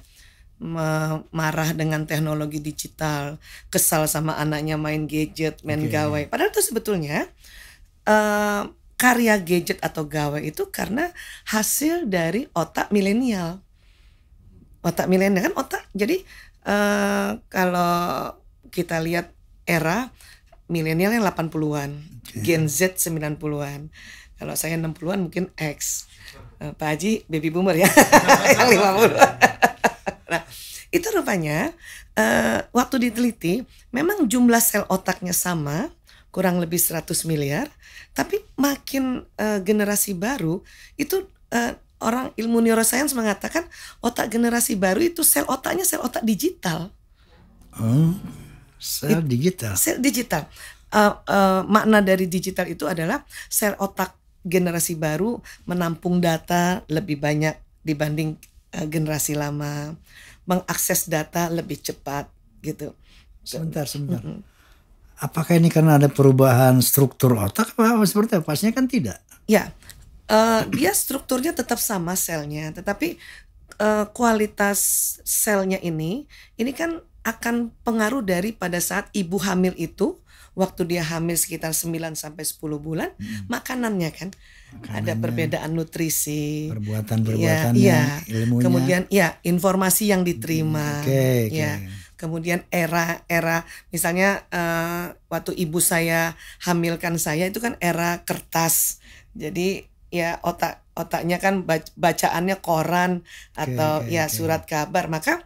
marah dengan teknologi digital, kesal sama anaknya main gadget, main okay. gawai. Padahal itu sebetulnya uh, karya gadget atau gawai itu karena hasil dari otak milenial. Otak milenial kan otak jadi Eh, kalau kita lihat era milenial yang 80-an, okay. Iya. Gen Z 90-an. Kalau saya 60-an mungkin X. Uh, Pak Haji baby boomer ya. yang 50. nah, itu rupanya uh, waktu diteliti memang jumlah sel otaknya sama kurang lebih 100 miliar, tapi makin uh, generasi baru itu uh, orang ilmu neuroscience mengatakan otak generasi baru itu sel otaknya sel otak digital. Oh, sel digital. Sel digital. Uh, uh, makna dari digital itu adalah sel otak generasi baru menampung data lebih banyak dibanding uh, generasi lama, mengakses data lebih cepat gitu. Sebentar, sebentar. Mm -hmm. Apakah ini karena ada perubahan struktur otak apa seperti apa? Pastinya kan tidak. Ya, Eh, dia strukturnya tetap sama selnya, tetapi uh, kualitas selnya ini, ini kan akan pengaruh dari pada saat ibu hamil itu waktu dia hamil sekitar 9 sampai sepuluh bulan hmm. makanannya kan makanannya, ada perbedaan nutrisi perbuatan-perbuatannya ya, ilmunya kemudian ya informasi yang diterima hmm. okay, okay. ya kemudian era era misalnya uh, waktu ibu saya hamilkan saya itu kan era kertas jadi ya otak otaknya kan bacaannya koran atau okay, ya okay. surat kabar maka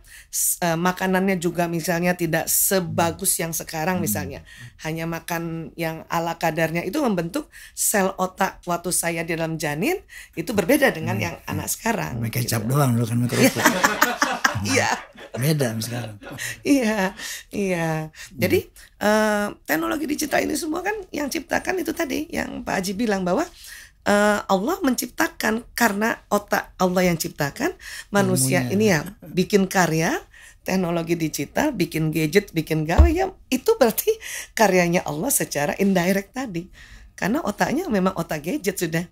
e, makanannya juga misalnya tidak sebagus hmm. yang sekarang hmm. misalnya hanya makan yang ala kadarnya itu membentuk sel otak waktu saya di dalam janin itu berbeda dengan hmm. yang hmm. anak sekarang gitu. kecap gitu. doang dulu kan iya beda sekarang iya iya hmm. jadi e, teknologi digital ini semua kan yang ciptakan itu tadi yang Pak Haji bilang bahwa Eh, Allah menciptakan karena otak Allah yang ciptakan manusia Umumnya. ini ya bikin karya teknologi digital, bikin gadget, bikin gawe ya itu berarti karyanya Allah secara indirect tadi. Karena otaknya memang otak gadget sudah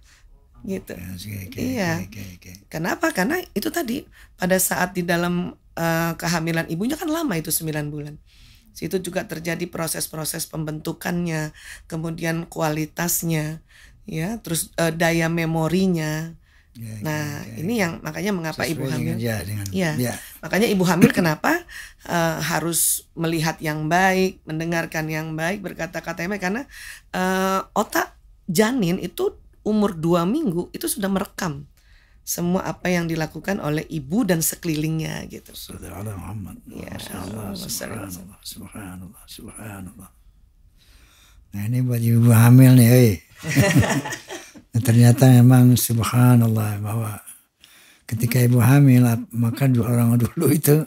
gitu. Okay, ya, okay, iya. Okay, okay, okay. Kenapa? Karena itu tadi pada saat di dalam uh, kehamilan ibunya kan lama itu 9 bulan. Situ juga terjadi proses-proses pembentukannya, kemudian kualitasnya ya terus uh, daya memorinya ya, ya, nah ya, ya. ini yang makanya mengapa Sesuai ibu hamil dengan, ya, dengan, ya. ya makanya ibu hamil kenapa uh, harus melihat yang baik mendengarkan yang baik berkata-kata yang baik karena uh, otak janin itu umur dua minggu itu sudah merekam semua apa yang dilakukan oleh ibu dan sekelilingnya gitu. Ya, subhanallah subhanallah, subhanallah, subhanallah. subhanallah. Nah ini buat ibu hamil nih, hey. nah, ternyata memang subhanallah bahwa ketika ibu hamil maka dua orang dulu itu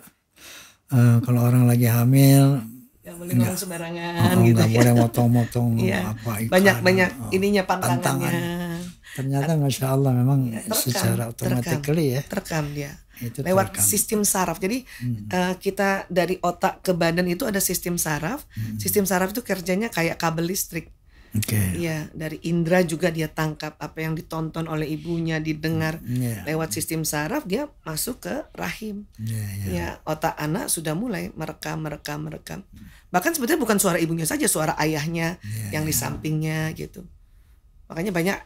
uh, kalau orang lagi hamil nggak boleh ngomong sembarangan oh, gitu nggak ya. boleh motong-motong iya. apa ikan, banyak banyak oh, ininya pantangannya tantangan. ternyata masya Allah memang iya, terkam, secara otomatis ya terkam dia itu lewat terekam. sistem saraf. Jadi hmm. uh, kita dari otak ke badan itu ada sistem saraf. Hmm. Sistem saraf itu kerjanya kayak kabel listrik. Okay. Iya, dari indera juga dia tangkap apa yang ditonton oleh ibunya, didengar hmm, yeah. lewat sistem saraf dia masuk ke rahim. Yeah, yeah. Ya, otak anak sudah mulai merekam, merekam, merekam. Bahkan sebetulnya bukan suara ibunya saja, suara ayahnya yeah, yang yeah. di iya. sampingnya gitu. Makanya banyak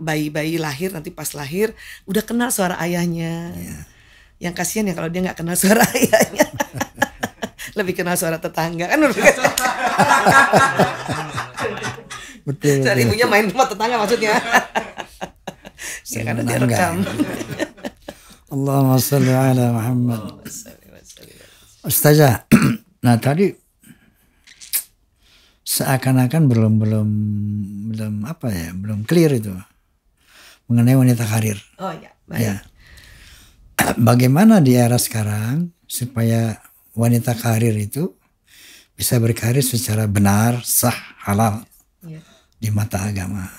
bayi-bayi lahir nanti pas lahir udah kenal suara ayahnya. Yeah yang kasihan ya kalau dia nggak kenal suara ayahnya lebih kenal suara tetangga kan betul, cari betul. ibunya main sama tetangga maksudnya ya karena dia rekam Allahumma salli ala Muhammad Ustazah nah tadi seakan-akan belum belum belum apa ya belum clear itu mengenai wanita karir oh iya. ya baik bagaimana di era sekarang supaya wanita karir itu bisa berkarir secara benar, sah, halal ya. di mata agama.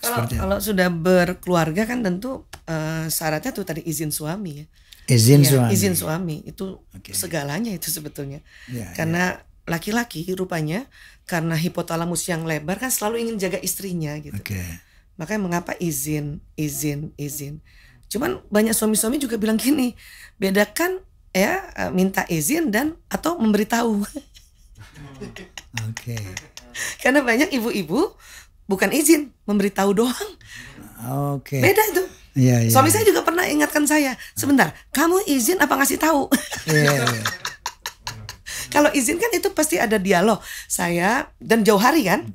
Kalau, kalau sudah berkeluarga kan tentu uh, syaratnya tuh tadi izin suami ya. Izin ya, suami. Izin suami itu okay. segalanya itu sebetulnya. Ya, karena laki-laki rupanya karena hipotalamus yang lebar kan selalu ingin jaga istrinya gitu. Okay. Makanya mengapa izin, izin, izin. Cuman banyak suami-suami juga bilang gini, bedakan ya eh, minta izin dan atau memberitahu. Oke. Okay. Karena banyak ibu-ibu bukan izin, memberitahu doang. Oke. Okay. Beda itu. Iya, yeah, yeah. Suami saya juga pernah ingatkan saya, sebentar, kamu izin apa ngasih tahu? Iya. Yeah, Kalau izin kan itu pasti ada dialog. Saya dan jauh hari kan,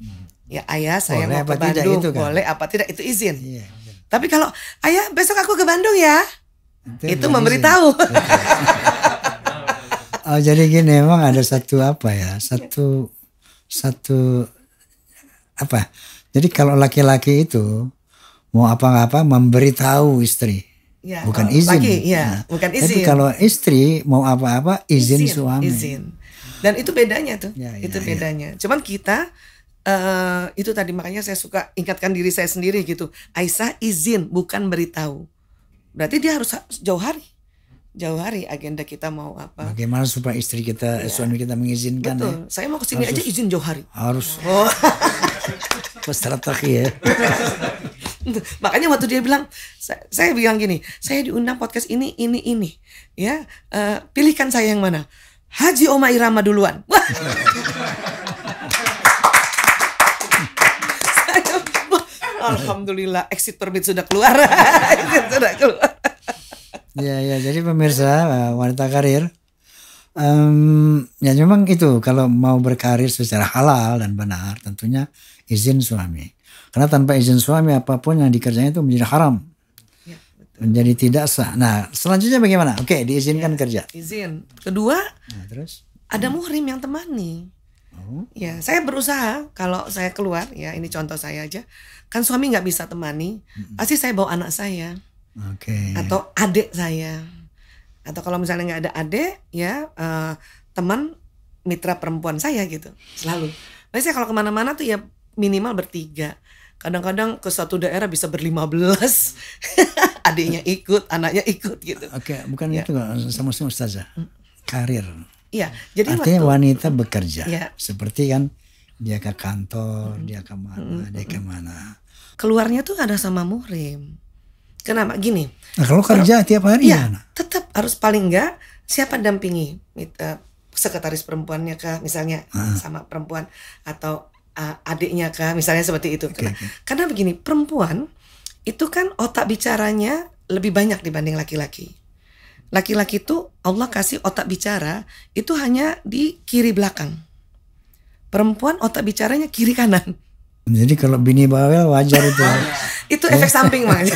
ya ayah saya boleh mau ke Bandung, itu, kan? boleh apa tidak itu izin. yeah. Tapi kalau ayah besok aku ke Bandung ya, itu, itu memberitahu. oh jadi gini emang ada satu apa ya satu satu apa? Jadi kalau laki-laki itu mau apa-apa memberitahu istri. Ya, bukan oh, izin. Laki, ya, nah, bukan izin. Tapi kalau istri mau apa-apa izin, izin suami. Izin. Dan itu bedanya tuh. Ya, ya, itu ya. bedanya. Ya. Cuman kita Eh, itu tadi makanya saya suka ingatkan diri saya sendiri gitu. Aisyah izin bukan beritahu. Berarti dia harus jauh hari. Jauh hari agenda kita mau apa. Bagaimana supaya istri kita, ya. suami kita mengizinkan Betul. ya. Saya mau kesini harus, aja izin jauh hari. Harus. Oh. Strategi ya. Makanya waktu dia bilang, saya, saya bilang gini, saya diundang podcast ini, ini, ini. Ya, uh, pilihkan saya yang mana. Haji Oma Irama duluan. Alhamdulillah exit permit sudah keluar. sudah keluar. ya ya jadi pemirsa eh, wanita karir um, ya memang itu kalau mau berkarir secara halal dan benar tentunya izin suami karena tanpa izin suami apapun yang dikerjain itu menjadi haram ya, menjadi tidak sah nah selanjutnya bagaimana oke okay, diizinkan ya, kerja izin kedua nah, terus ada muhrim yang temani oh. ya saya berusaha kalau saya keluar ya ini contoh saya aja kan suami nggak bisa temani mm pasti saya bawa anak saya okay. atau adik saya atau kalau misalnya nggak ada adik ya uh, teman mitra perempuan saya gitu selalu tapi kalau kemana-mana tuh ya minimal bertiga kadang-kadang ke satu daerah bisa berlima belas adiknya ikut anaknya ikut gitu oke okay, bukan ya. itu sama sama ustazah mm. karir iya jadi artinya waktu, wanita bekerja ya. seperti kan dia ke kantor dia kemana dia kemana keluarnya tuh ada sama muhrim. Kenapa? Gini. Nah, kalau kerja kalau, tiap hari ya, tetap harus paling enggak siapa dampingi eh, sekretaris perempuannya kah misalnya ah. sama perempuan atau uh, adiknya kah misalnya seperti itu. Okay, okay. karena begini, perempuan itu kan otak bicaranya lebih banyak dibanding laki-laki. Laki-laki itu Allah kasih otak bicara itu hanya di kiri belakang. Perempuan otak bicaranya kiri kanan. Jadi kalau bini bawel wajar itu. itu ya. efek samping mas.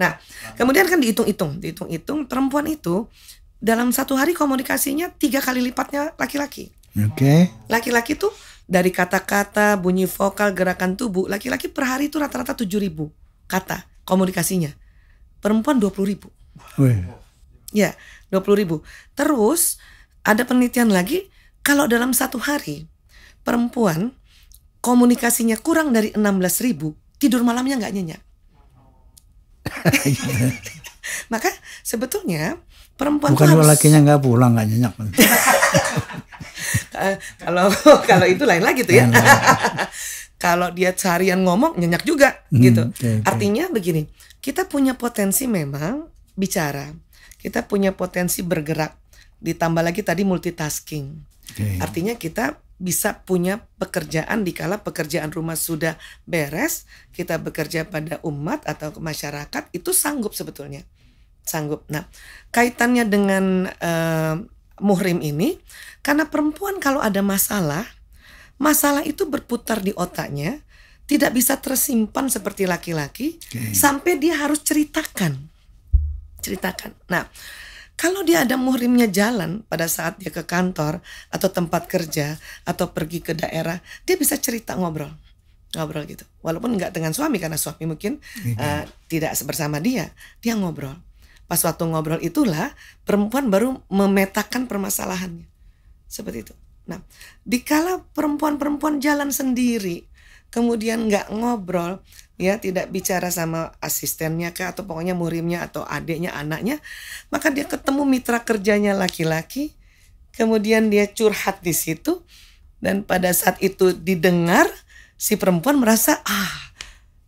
nah, kemudian kan dihitung-hitung, dihitung-hitung perempuan itu dalam satu hari komunikasinya tiga kali lipatnya laki-laki. Oke. Okay. Laki-laki tuh dari kata-kata, bunyi vokal, gerakan tubuh, laki-laki per hari itu rata-rata tujuh ribu kata komunikasinya. Perempuan dua puluh ribu. Wih. Ya, dua puluh ribu. Terus ada penelitian lagi kalau dalam satu hari perempuan komunikasinya kurang dari 16 ribu, tidur malamnya nggak nyenyak. Maka sebetulnya perempuan bukan harus... lakinya nggak pulang nggak nyenyak. kalau kalau itu lain lagi tuh ya. kalau dia seharian ngomong nyenyak juga hmm, gitu. Okay, okay. Artinya begini, kita punya potensi memang bicara, kita punya potensi bergerak. Ditambah lagi tadi multitasking. Okay. Artinya kita bisa punya pekerjaan dikala pekerjaan rumah sudah beres, kita bekerja pada umat atau masyarakat itu sanggup sebetulnya. Sanggup. Nah, kaitannya dengan uh, muhrim ini karena perempuan kalau ada masalah, masalah itu berputar di otaknya, tidak bisa tersimpan seperti laki-laki okay. sampai dia harus ceritakan. Ceritakan. Nah, kalau dia ada muhrimnya jalan pada saat dia ke kantor atau tempat kerja atau pergi ke daerah, dia bisa cerita ngobrol, ngobrol gitu. Walaupun nggak dengan suami karena suami mungkin uh, tidak bersama dia, dia ngobrol. Pas waktu ngobrol itulah perempuan baru memetakan permasalahannya, seperti itu. Nah, dikala perempuan-perempuan jalan sendiri, kemudian nggak ngobrol, ya tidak bicara sama asistennya ke atau pokoknya murimnya atau adiknya anaknya maka dia ketemu mitra kerjanya laki-laki kemudian dia curhat di situ dan pada saat itu didengar si perempuan merasa ah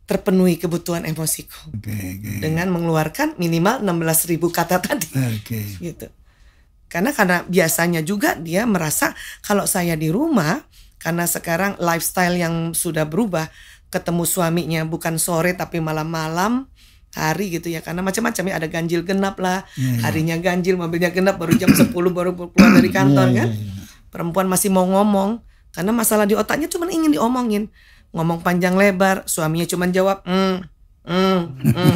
terpenuhi kebutuhan emosiku okay, okay. dengan mengeluarkan minimal 16.000 kata tadi okay. gitu karena karena biasanya juga dia merasa kalau saya di rumah karena sekarang lifestyle yang sudah berubah ketemu suaminya bukan sore tapi malam-malam hari gitu ya karena macam-macam ya ada ganjil genap lah yeah, yeah. harinya ganjil mobilnya genap baru jam 10 baru keluar dari iya, kantor yeah, kan iya. perempuan masih mau ngomong karena masalah di otaknya cuma ingin diomongin ngomong panjang lebar suaminya cuma jawab mm, mm, mm.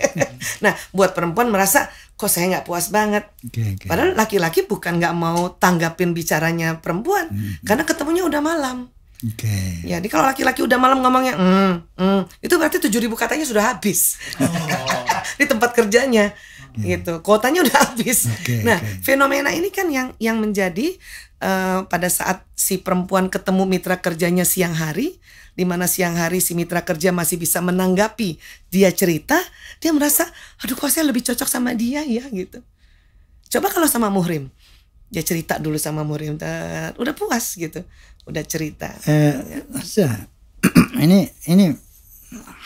nah buat perempuan merasa kok saya nggak puas banget okay, okay. padahal laki-laki bukan nggak mau tanggapin bicaranya perempuan mm -hmm. karena ketemunya udah malam Okay. Ya, jadi kalau laki-laki udah malam ngomongnya, mm, mm, itu berarti tujuh ribu katanya sudah habis oh. di tempat kerjanya, okay. gitu. Kuotanya udah habis. Okay, nah, okay. fenomena ini kan yang yang menjadi uh, pada saat si perempuan ketemu mitra kerjanya siang hari, di mana siang hari si mitra kerja masih bisa menanggapi dia cerita, dia merasa, aduh kok saya lebih cocok sama dia ya gitu. Coba kalau sama muhrim, dia cerita dulu sama murid eh, udah puas gitu udah cerita eh, ya. ini ini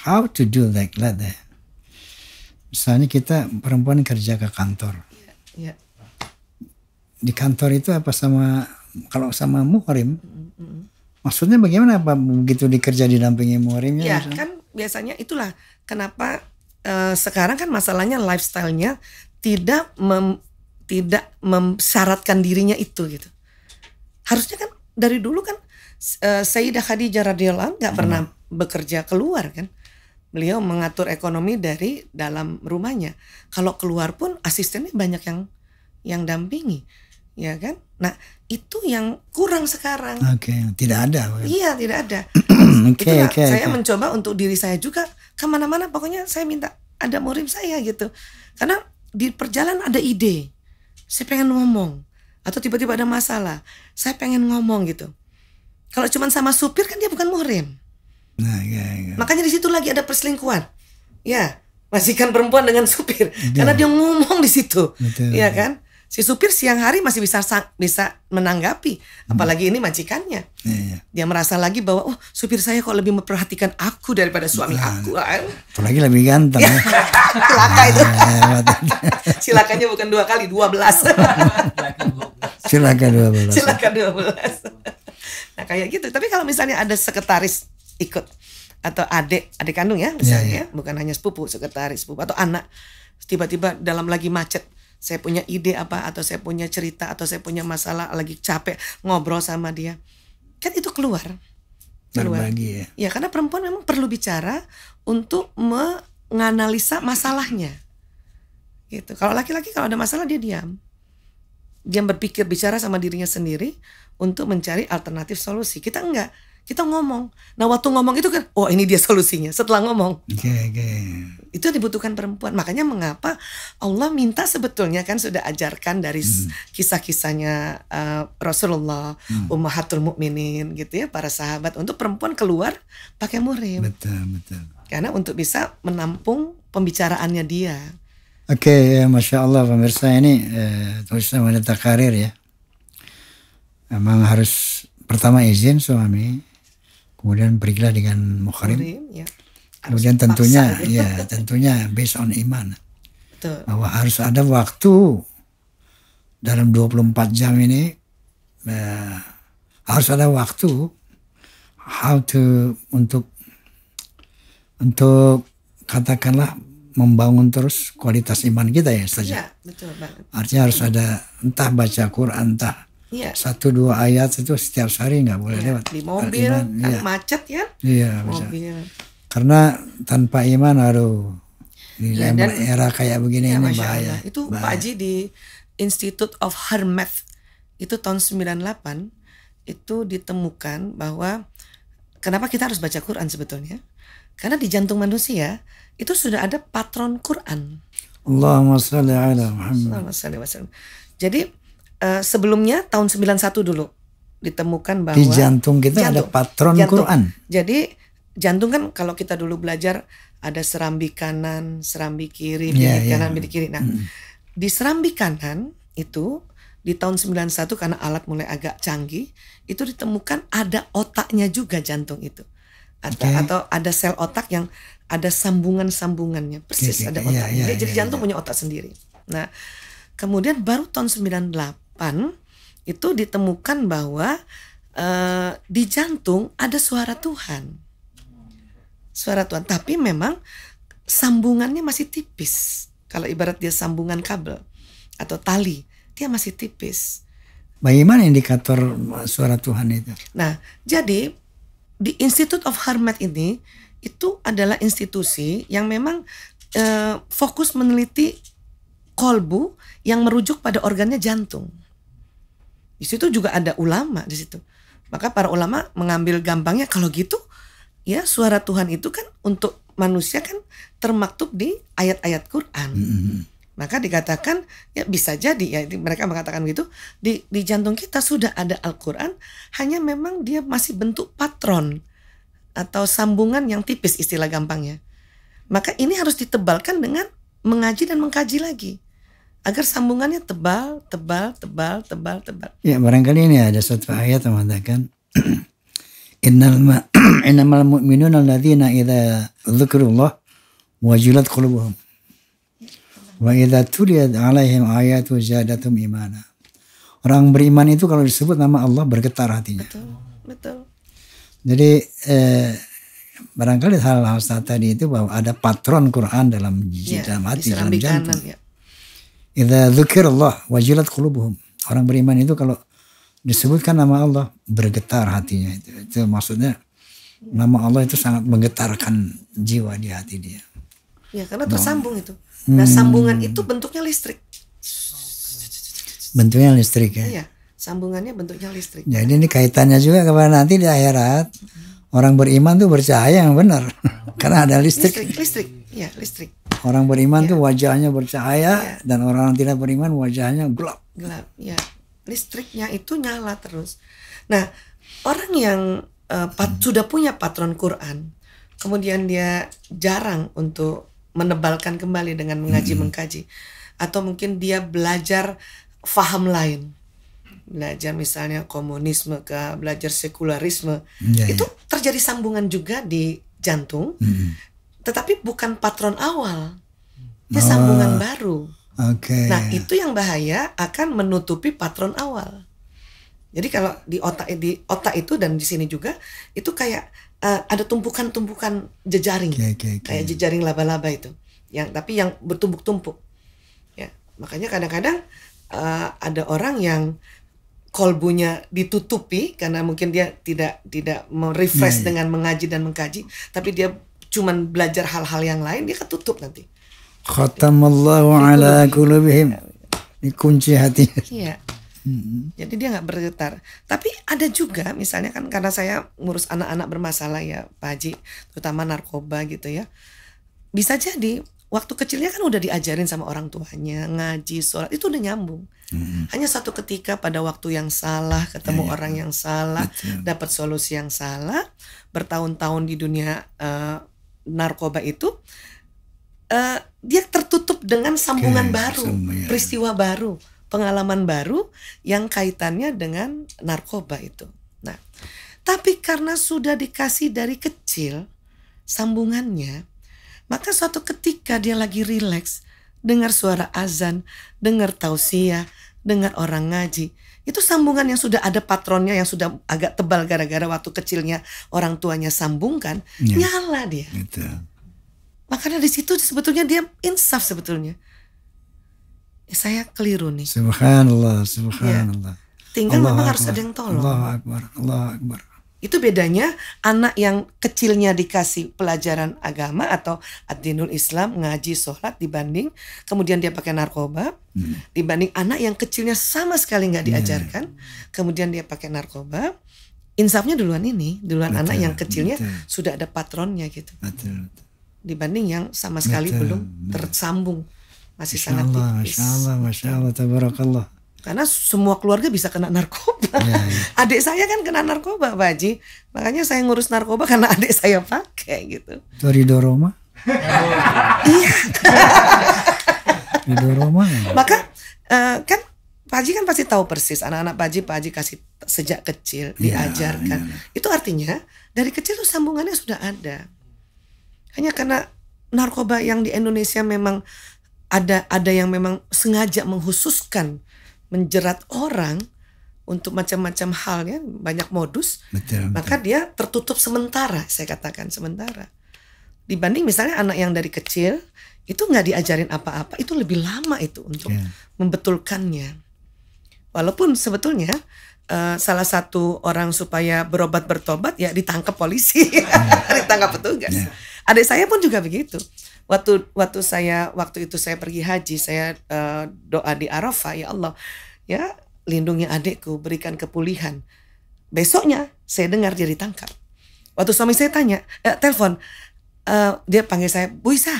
how to do like that deh. misalnya kita perempuan kerja ke kantor yeah, yeah. di kantor itu apa sama kalau sama muhrim mm -hmm. maksudnya bagaimana apa begitu dikerja didampingi muhrimnya ya misalnya? kan biasanya itulah kenapa uh, sekarang kan masalahnya lifestylenya tidak mem tidak mensyaratkan dirinya itu gitu. Harusnya kan dari dulu kan uh, Sayyidah Khadijah radhiyallahu nggak hmm. pernah bekerja keluar kan. Beliau mengatur ekonomi dari dalam rumahnya. Kalau keluar pun asistennya banyak yang yang dampingi, ya kan? Nah itu yang kurang sekarang. Oke, okay. tidak ada. Iya tidak ada. okay, okay, saya okay. mencoba untuk diri saya juga kemana-mana. Pokoknya saya minta ada murim saya gitu, karena di perjalanan ada ide saya pengen ngomong atau tiba-tiba ada masalah saya pengen ngomong gitu kalau cuman sama supir kan dia bukan muhrim nah ya, ya. makanya di situ lagi ada perselingkuhan ya masihkan perempuan dengan supir Betul. karena dia ngomong di situ Betul. ya kan si supir siang hari masih bisa bisa menanggapi hmm. apalagi ini majikannya iya, iya. dia merasa lagi bahwa oh supir saya kok lebih memperhatikan aku daripada suami nah, aku kan? apalagi lebih ganteng iya. ya. itu silakannya bukan dua kali dua belas silakan dua belas silakan dua belas nah kayak gitu tapi kalau misalnya ada sekretaris ikut atau adik adik kandung ya misalnya ya, bukan hanya sepupu sekretaris sepupu atau anak tiba-tiba dalam lagi macet saya punya ide apa atau saya punya cerita atau saya punya masalah lagi capek ngobrol sama dia kan itu keluar keluar Berbagi ya. ya karena perempuan memang perlu bicara untuk menganalisa masalahnya gitu kalau laki-laki kalau ada masalah dia diam dia berpikir bicara sama dirinya sendiri untuk mencari alternatif solusi kita enggak kita ngomong. Nah waktu ngomong itu kan, oh ini dia solusinya setelah ngomong. Okay, okay. Itu dibutuhkan perempuan. Makanya mengapa Allah minta sebetulnya kan sudah ajarkan dari hmm. kisah-kisahnya uh, Rasulullah, hmm. Ummahatul Mukminin gitu ya para sahabat untuk perempuan keluar pakai murim. Betul betul. Karena untuk bisa menampung pembicaraannya dia. Oke, okay, ya, masya Allah pemirsa ini eh, wanita karir ya. Emang harus pertama izin suami kemudian berikilah dengan mukarim ya. kemudian tentunya paksa, gitu. ya tentunya based on iman Betul. bahwa harus ada waktu dalam 24 jam ini uh, harus ada waktu how to untuk untuk katakanlah membangun terus kualitas iman kita ya saja. Ya, iya, betul Artinya harus ada entah baca Quran, entah Iya. Satu dua ayat itu setiap hari nggak boleh iya. lewat. Di mobil kan iya. macet ya. Iya bisa. Mobil. Karena tanpa iman aduh di ya, dan, era kayak begini ya, ini bahaya. Allah. Itu bahaya. Pak Haji di Institute of Hermes itu tahun 98 itu ditemukan bahwa kenapa kita harus baca Quran sebetulnya? Karena di jantung manusia itu sudah ada patron Quran. Allahumma salli ala Muhammad. Jadi Eh, sebelumnya tahun 91 dulu ditemukan bahwa di jantung kita jantung, ada patron jantung. Quran. Jadi jantung kan kalau kita dulu belajar ada serambi kanan, serambi kiri, iya, bidik yeah, kanan, yeah. kiri. Nah, mm. di serambi kanan itu di tahun 91 karena alat mulai agak canggih, itu ditemukan ada otaknya juga jantung itu. Atau, okay. atau ada sel otak yang ada sambungan-sambungannya, persis okay, ada iya, otaknya. Yeah, yeah, jadi yeah, jantung iya. punya otak sendiri. Nah, kemudian baru tahun 98 1998 itu ditemukan bahwa e, di jantung ada suara Tuhan. Suara Tuhan, tapi memang sambungannya masih tipis. Kalau ibarat dia sambungan kabel atau tali, dia masih tipis. Bagaimana indikator eh, suara Tuhan itu? Nah, jadi di Institute of Hermet ini itu adalah institusi yang memang e, fokus meneliti kolbu yang merujuk pada organnya jantung. Di situ juga ada ulama di situ. Maka para ulama mengambil gampangnya kalau gitu ya suara Tuhan itu kan untuk manusia kan termaktub di ayat-ayat Quran. Mm -hmm. Maka dikatakan ya bisa jadi ya mereka mengatakan gitu di di jantung kita sudah ada Al-Qur'an hanya memang dia masih bentuk patron atau sambungan yang tipis istilah gampangnya. Maka ini harus ditebalkan dengan mengaji dan mengkaji lagi agar sambungannya tebal, tebal, tebal, tebal, tebal. Ya barangkali ini ada satu ayat yang mengatakan Innal ma innamal mu'minuna alladzina idza dzikrullah wajilat qulubuhum wa idza tuliyat alaihim ayatu zadatum imana. Orang beriman itu kalau disebut nama Allah bergetar hatinya. Betul. Betul. Jadi eh, barangkali hal-hal saat tadi itu bahwa ada patron Quran dalam ya, hati dalam jantung. Ya. Idza Allah, wajilat qulubuhum. Orang beriman itu kalau disebutkan nama Allah bergetar hatinya itu. Itu maksudnya nama Allah itu sangat menggetarkan jiwa di hati dia. Ya, karena tersambung itu. Hmm. Nah, hmm. sambungan itu bentuknya listrik. Bentuknya listrik ya. Iya, sambungannya bentuknya listrik. Jadi ini kaitannya juga kepada nanti di akhirat hmm. orang beriman tuh percaya yang benar karena ada listrik. Listrik, listrik ya listrik orang beriman ya. tuh wajahnya bercahaya ya. dan orang yang tidak beriman wajahnya gelap gelap ya listriknya itu nyala terus nah orang yang uh, pat, sudah punya patron Quran kemudian dia jarang untuk menebalkan kembali dengan mengaji hmm. mengkaji atau mungkin dia belajar faham lain belajar misalnya komunisme ke belajar sekularisme ya, ya. itu terjadi sambungan juga di jantung hmm tetapi bukan patron awal. Ini oh. sambungan ah, baru. Okay. Nah, itu yang bahaya akan menutupi patron awal. Jadi kalau di otak di otak itu dan di sini juga itu kayak uh, ada tumpukan-tumpukan jejaring. Okay, okay, okay. Kayak jejaring laba-laba itu. Yang tapi yang bertumpuk-tumpuk. Ya, makanya kadang-kadang uh, ada orang yang kolbunya ditutupi karena mungkin dia tidak tidak merefresh yeah, yeah. dengan mengaji dan mengkaji, tapi dia cuman belajar hal-hal yang lain dia ketutup nanti. Khatamallahu ala qulubihim. Ini kunci hati. Iya. Hmm. Jadi dia nggak bergetar. Tapi ada juga misalnya kan karena saya ngurus anak-anak bermasalah ya Pak Haji, terutama narkoba gitu ya. Bisa jadi waktu kecilnya kan udah diajarin sama orang tuanya ngaji sholat itu udah nyambung. Hmm. Hanya satu ketika pada waktu yang salah ketemu ya, ya. orang yang salah, dapat solusi yang salah, bertahun-tahun di dunia uh, narkoba itu uh, dia tertutup dengan sambungan okay, baru, semuanya. peristiwa baru, pengalaman baru yang kaitannya dengan narkoba itu. Nah, tapi karena sudah dikasih dari kecil sambungannya, maka suatu ketika dia lagi rileks, dengar suara azan, dengar tausiah, dengar orang ngaji, itu sambungan yang sudah ada patronnya yang sudah agak tebal gara-gara waktu kecilnya orang tuanya sambungkan, ya. nyala dia. Itu. Makanya di situ sebetulnya dia insaf sebetulnya. Ya, saya keliru nih. Subhanallah, subhanallah. Ya. Tinggal Allah memang akbar, harus ada yang tolong. Allah Akbar, Allah Akbar. Itu bedanya anak yang kecilnya dikasih pelajaran agama atau adinul Islam, ngaji, sholat dibanding kemudian dia pakai narkoba, hmm. dibanding anak yang kecilnya sama sekali nggak hmm. diajarkan, hmm. kemudian dia pakai narkoba. Insafnya duluan ini, duluan betul, anak yang kecilnya betul. sudah ada patronnya gitu. Betul, betul. Dibanding yang sama sekali betul, belum betul. tersambung masih masya sangat Allah, tipis. Masya Allah, Masya Allah, karena semua keluarga bisa kena narkoba. Ya, ya. Adik saya kan kena narkoba, Pak Haji. Makanya saya ngurus narkoba karena adik saya pakai gitu. Dari Doroma? iya. Doroma. Maka uh, kan Pak Haji kan pasti tahu persis anak-anak Pak Haji, Pak Haji kasih sejak kecil ya, diajarkan. Ya. Itu artinya dari kecil tuh sambungannya sudah ada. Hanya karena narkoba yang di Indonesia memang ada ada yang memang sengaja menghususkan menjerat orang untuk macam-macam hal ya banyak modus betul, maka dia tertutup sementara saya katakan sementara dibanding misalnya anak yang dari kecil itu nggak diajarin apa-apa itu lebih lama itu untuk yeah. membetulkannya walaupun sebetulnya uh, salah satu orang supaya berobat bertobat ya ditangkap polisi iya. ditangkap petugas yeah. adik saya pun juga begitu waktu waktu saya waktu itu saya pergi haji saya uh, doa di Arafah ya Allah ya lindungi adikku berikan kepulihan besoknya saya dengar dia ditangkap waktu suami saya tanya eh, telepon uh, dia panggil saya Bu Isa uh,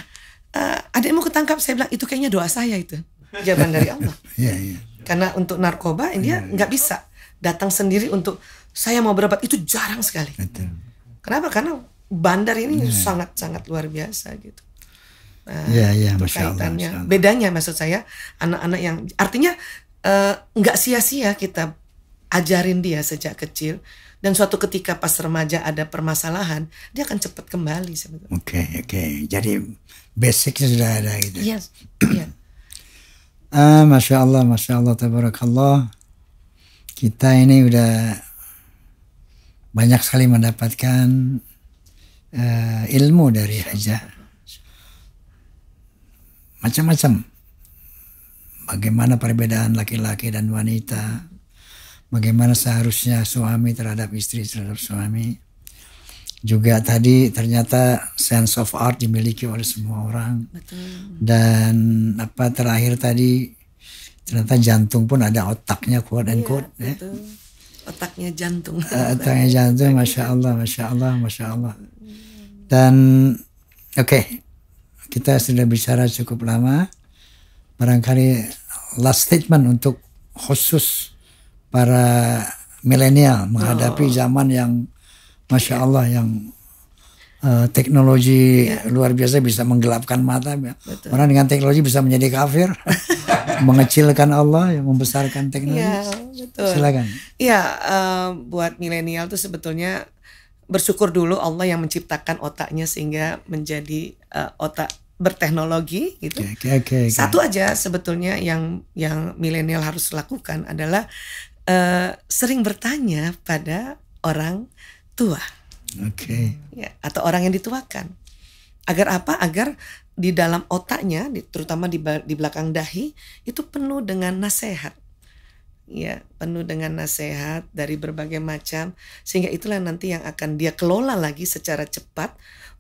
adikmu ketangkap saya bilang itu kayaknya doa saya itu jawaban dari Allah yeah, yeah. karena untuk narkoba dia iya, iya. nggak bisa datang sendiri untuk saya mau berobat itu jarang sekali Betul. kenapa karena bandar ini sangat-sangat iya. yeah. luar biasa gitu Nah, iya, ya, ya, Masya Allah, Masya Allah. Bedanya maksud saya anak-anak yang artinya eh, nggak uh, sia-sia kita ajarin dia sejak kecil dan suatu ketika pas remaja ada permasalahan dia akan cepat kembali sebetulnya. Oke okay, oke okay. jadi basicnya sudah ada gitu. Iya. Yes. Iya. yeah. ah, masya Allah masya Allah tabarakallah kita ini udah banyak sekali mendapatkan uh, ilmu dari Hajah macam-macam. Bagaimana perbedaan laki-laki dan wanita, bagaimana seharusnya suami terhadap istri terhadap suami. Juga tadi ternyata sense of art dimiliki oleh semua orang. Betul. Dan apa terakhir tadi ternyata jantung pun ada otaknya quote and iya, quote. Iya, ya. Otaknya jantung. Eh, otaknya jantung, masya Allah, masya Allah, masya Allah. Dan oke, okay, kita sudah bicara cukup lama. Barangkali last statement untuk khusus para milenial menghadapi oh. zaman yang masya Allah yang uh, teknologi yeah. luar biasa bisa menggelapkan mata. Betul. Orang dengan teknologi bisa menjadi kafir, mengecilkan Allah, yang membesarkan teknologi. Yeah, betul. Silakan. Iya, uh, buat milenial tuh sebetulnya bersyukur dulu Allah yang menciptakan otaknya sehingga menjadi uh, otak berteknologi gitu. Okay, okay, okay. Satu aja sebetulnya yang yang milenial harus lakukan adalah uh, sering bertanya pada orang tua. Okay. Ya, atau orang yang dituakan. Agar apa? Agar di dalam otaknya, terutama di, di belakang dahi, itu penuh dengan nasihat. Ya, penuh dengan nasihat dari berbagai macam, sehingga itulah nanti yang akan dia kelola lagi secara cepat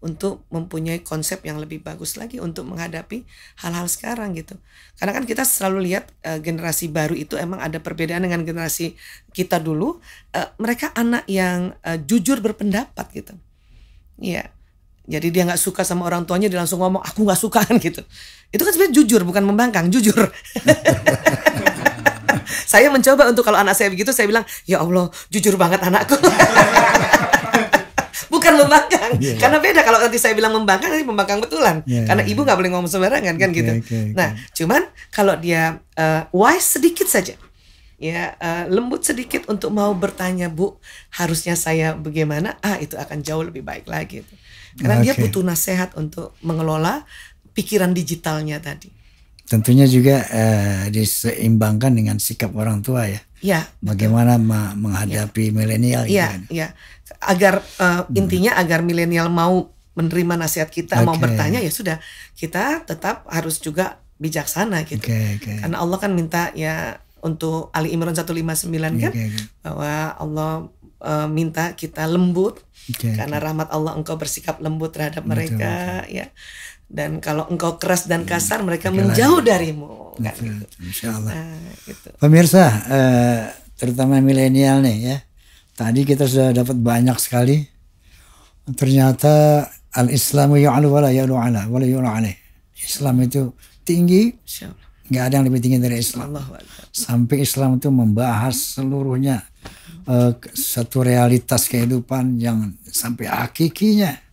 untuk mempunyai konsep yang lebih bagus lagi untuk menghadapi hal-hal sekarang gitu. Karena kan kita selalu lihat uh, generasi baru itu emang ada perbedaan dengan generasi kita dulu. Uh, mereka anak yang uh, jujur berpendapat gitu. Iya. Jadi dia nggak suka sama orang tuanya dia langsung ngomong aku nggak suka kan gitu. Itu kan sebenarnya jujur bukan membangkang, jujur. saya mencoba untuk kalau anak saya begitu saya bilang ya Allah jujur banget anakku. bukan membangkang. Yeah. Karena beda kalau nanti saya bilang membangkang nanti membangkang betulan. Yeah. Karena iya, ibu iya. nggak boleh ngomong sembarangan kan okay, gitu. Okay, okay. Nah, cuman kalau dia uh, wise sedikit saja. Ya, uh, lembut sedikit untuk mau bertanya, Bu, harusnya saya bagaimana? Ah, itu akan jauh lebih baik lagi. Karena okay. dia butuh nasihat untuk mengelola pikiran digitalnya tadi tentunya juga eh, diseimbangkan dengan sikap orang tua ya. Ya. Bagaimana menghadapi ya. milenial? Iya, iya. Agar uh, intinya agar milenial mau menerima nasihat kita, okay. mau bertanya ya sudah kita tetap harus juga bijaksana gitu. Okay, okay. Karena Allah kan minta ya untuk Ali Imran 159 okay, kan okay. bahwa Allah uh, minta kita lembut okay, karena okay. rahmat Allah engkau bersikap lembut terhadap mereka betul, betul. ya dan kalau engkau keras dan hmm. kasar hmm. mereka menjauh darimu kan gitu. Insya Allah nah, gitu. pemirsa eh, terutama milenial nih ya tadi kita sudah dapat banyak sekali ternyata al Islamu ya wala ya ya'lu ala wala ya ya'lu Islam itu tinggi nggak ada yang lebih tinggi dari Islam sampai Islam itu membahas seluruhnya uh, satu realitas kehidupan yang sampai akikinya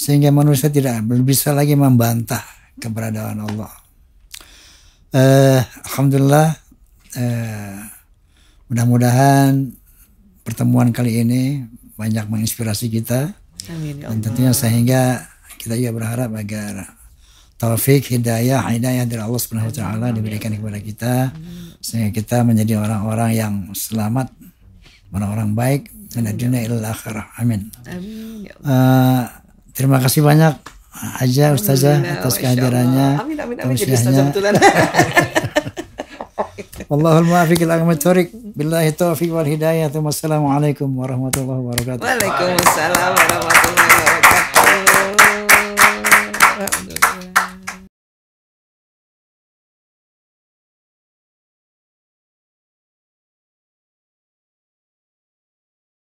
sehingga manusia tidak bisa lagi membantah keberadaan Allah. Eh, Alhamdulillah, eh, mudah-mudahan pertemuan kali ini banyak menginspirasi kita Amin, ya dan tentunya sehingga kita juga berharap agar taufik hidayah hidayah dari Allah Subhanahu wa diberikan kepada kita sehingga kita menjadi orang-orang yang selamat orang-orang baik dan ya dunia amin, amin. Uh, Terima kasih banyak Aja Ustazah atas kehadirannya. Amin amin amin jadi Ustazah betulan. Wallahul muwaffiq ila aqwamit thoriq. Billahi taufiq wal hidayah. Wassalamualaikum warahmatullahi wabarakatuh. Waalaikumsalam warahmatullahi wabarakatuh.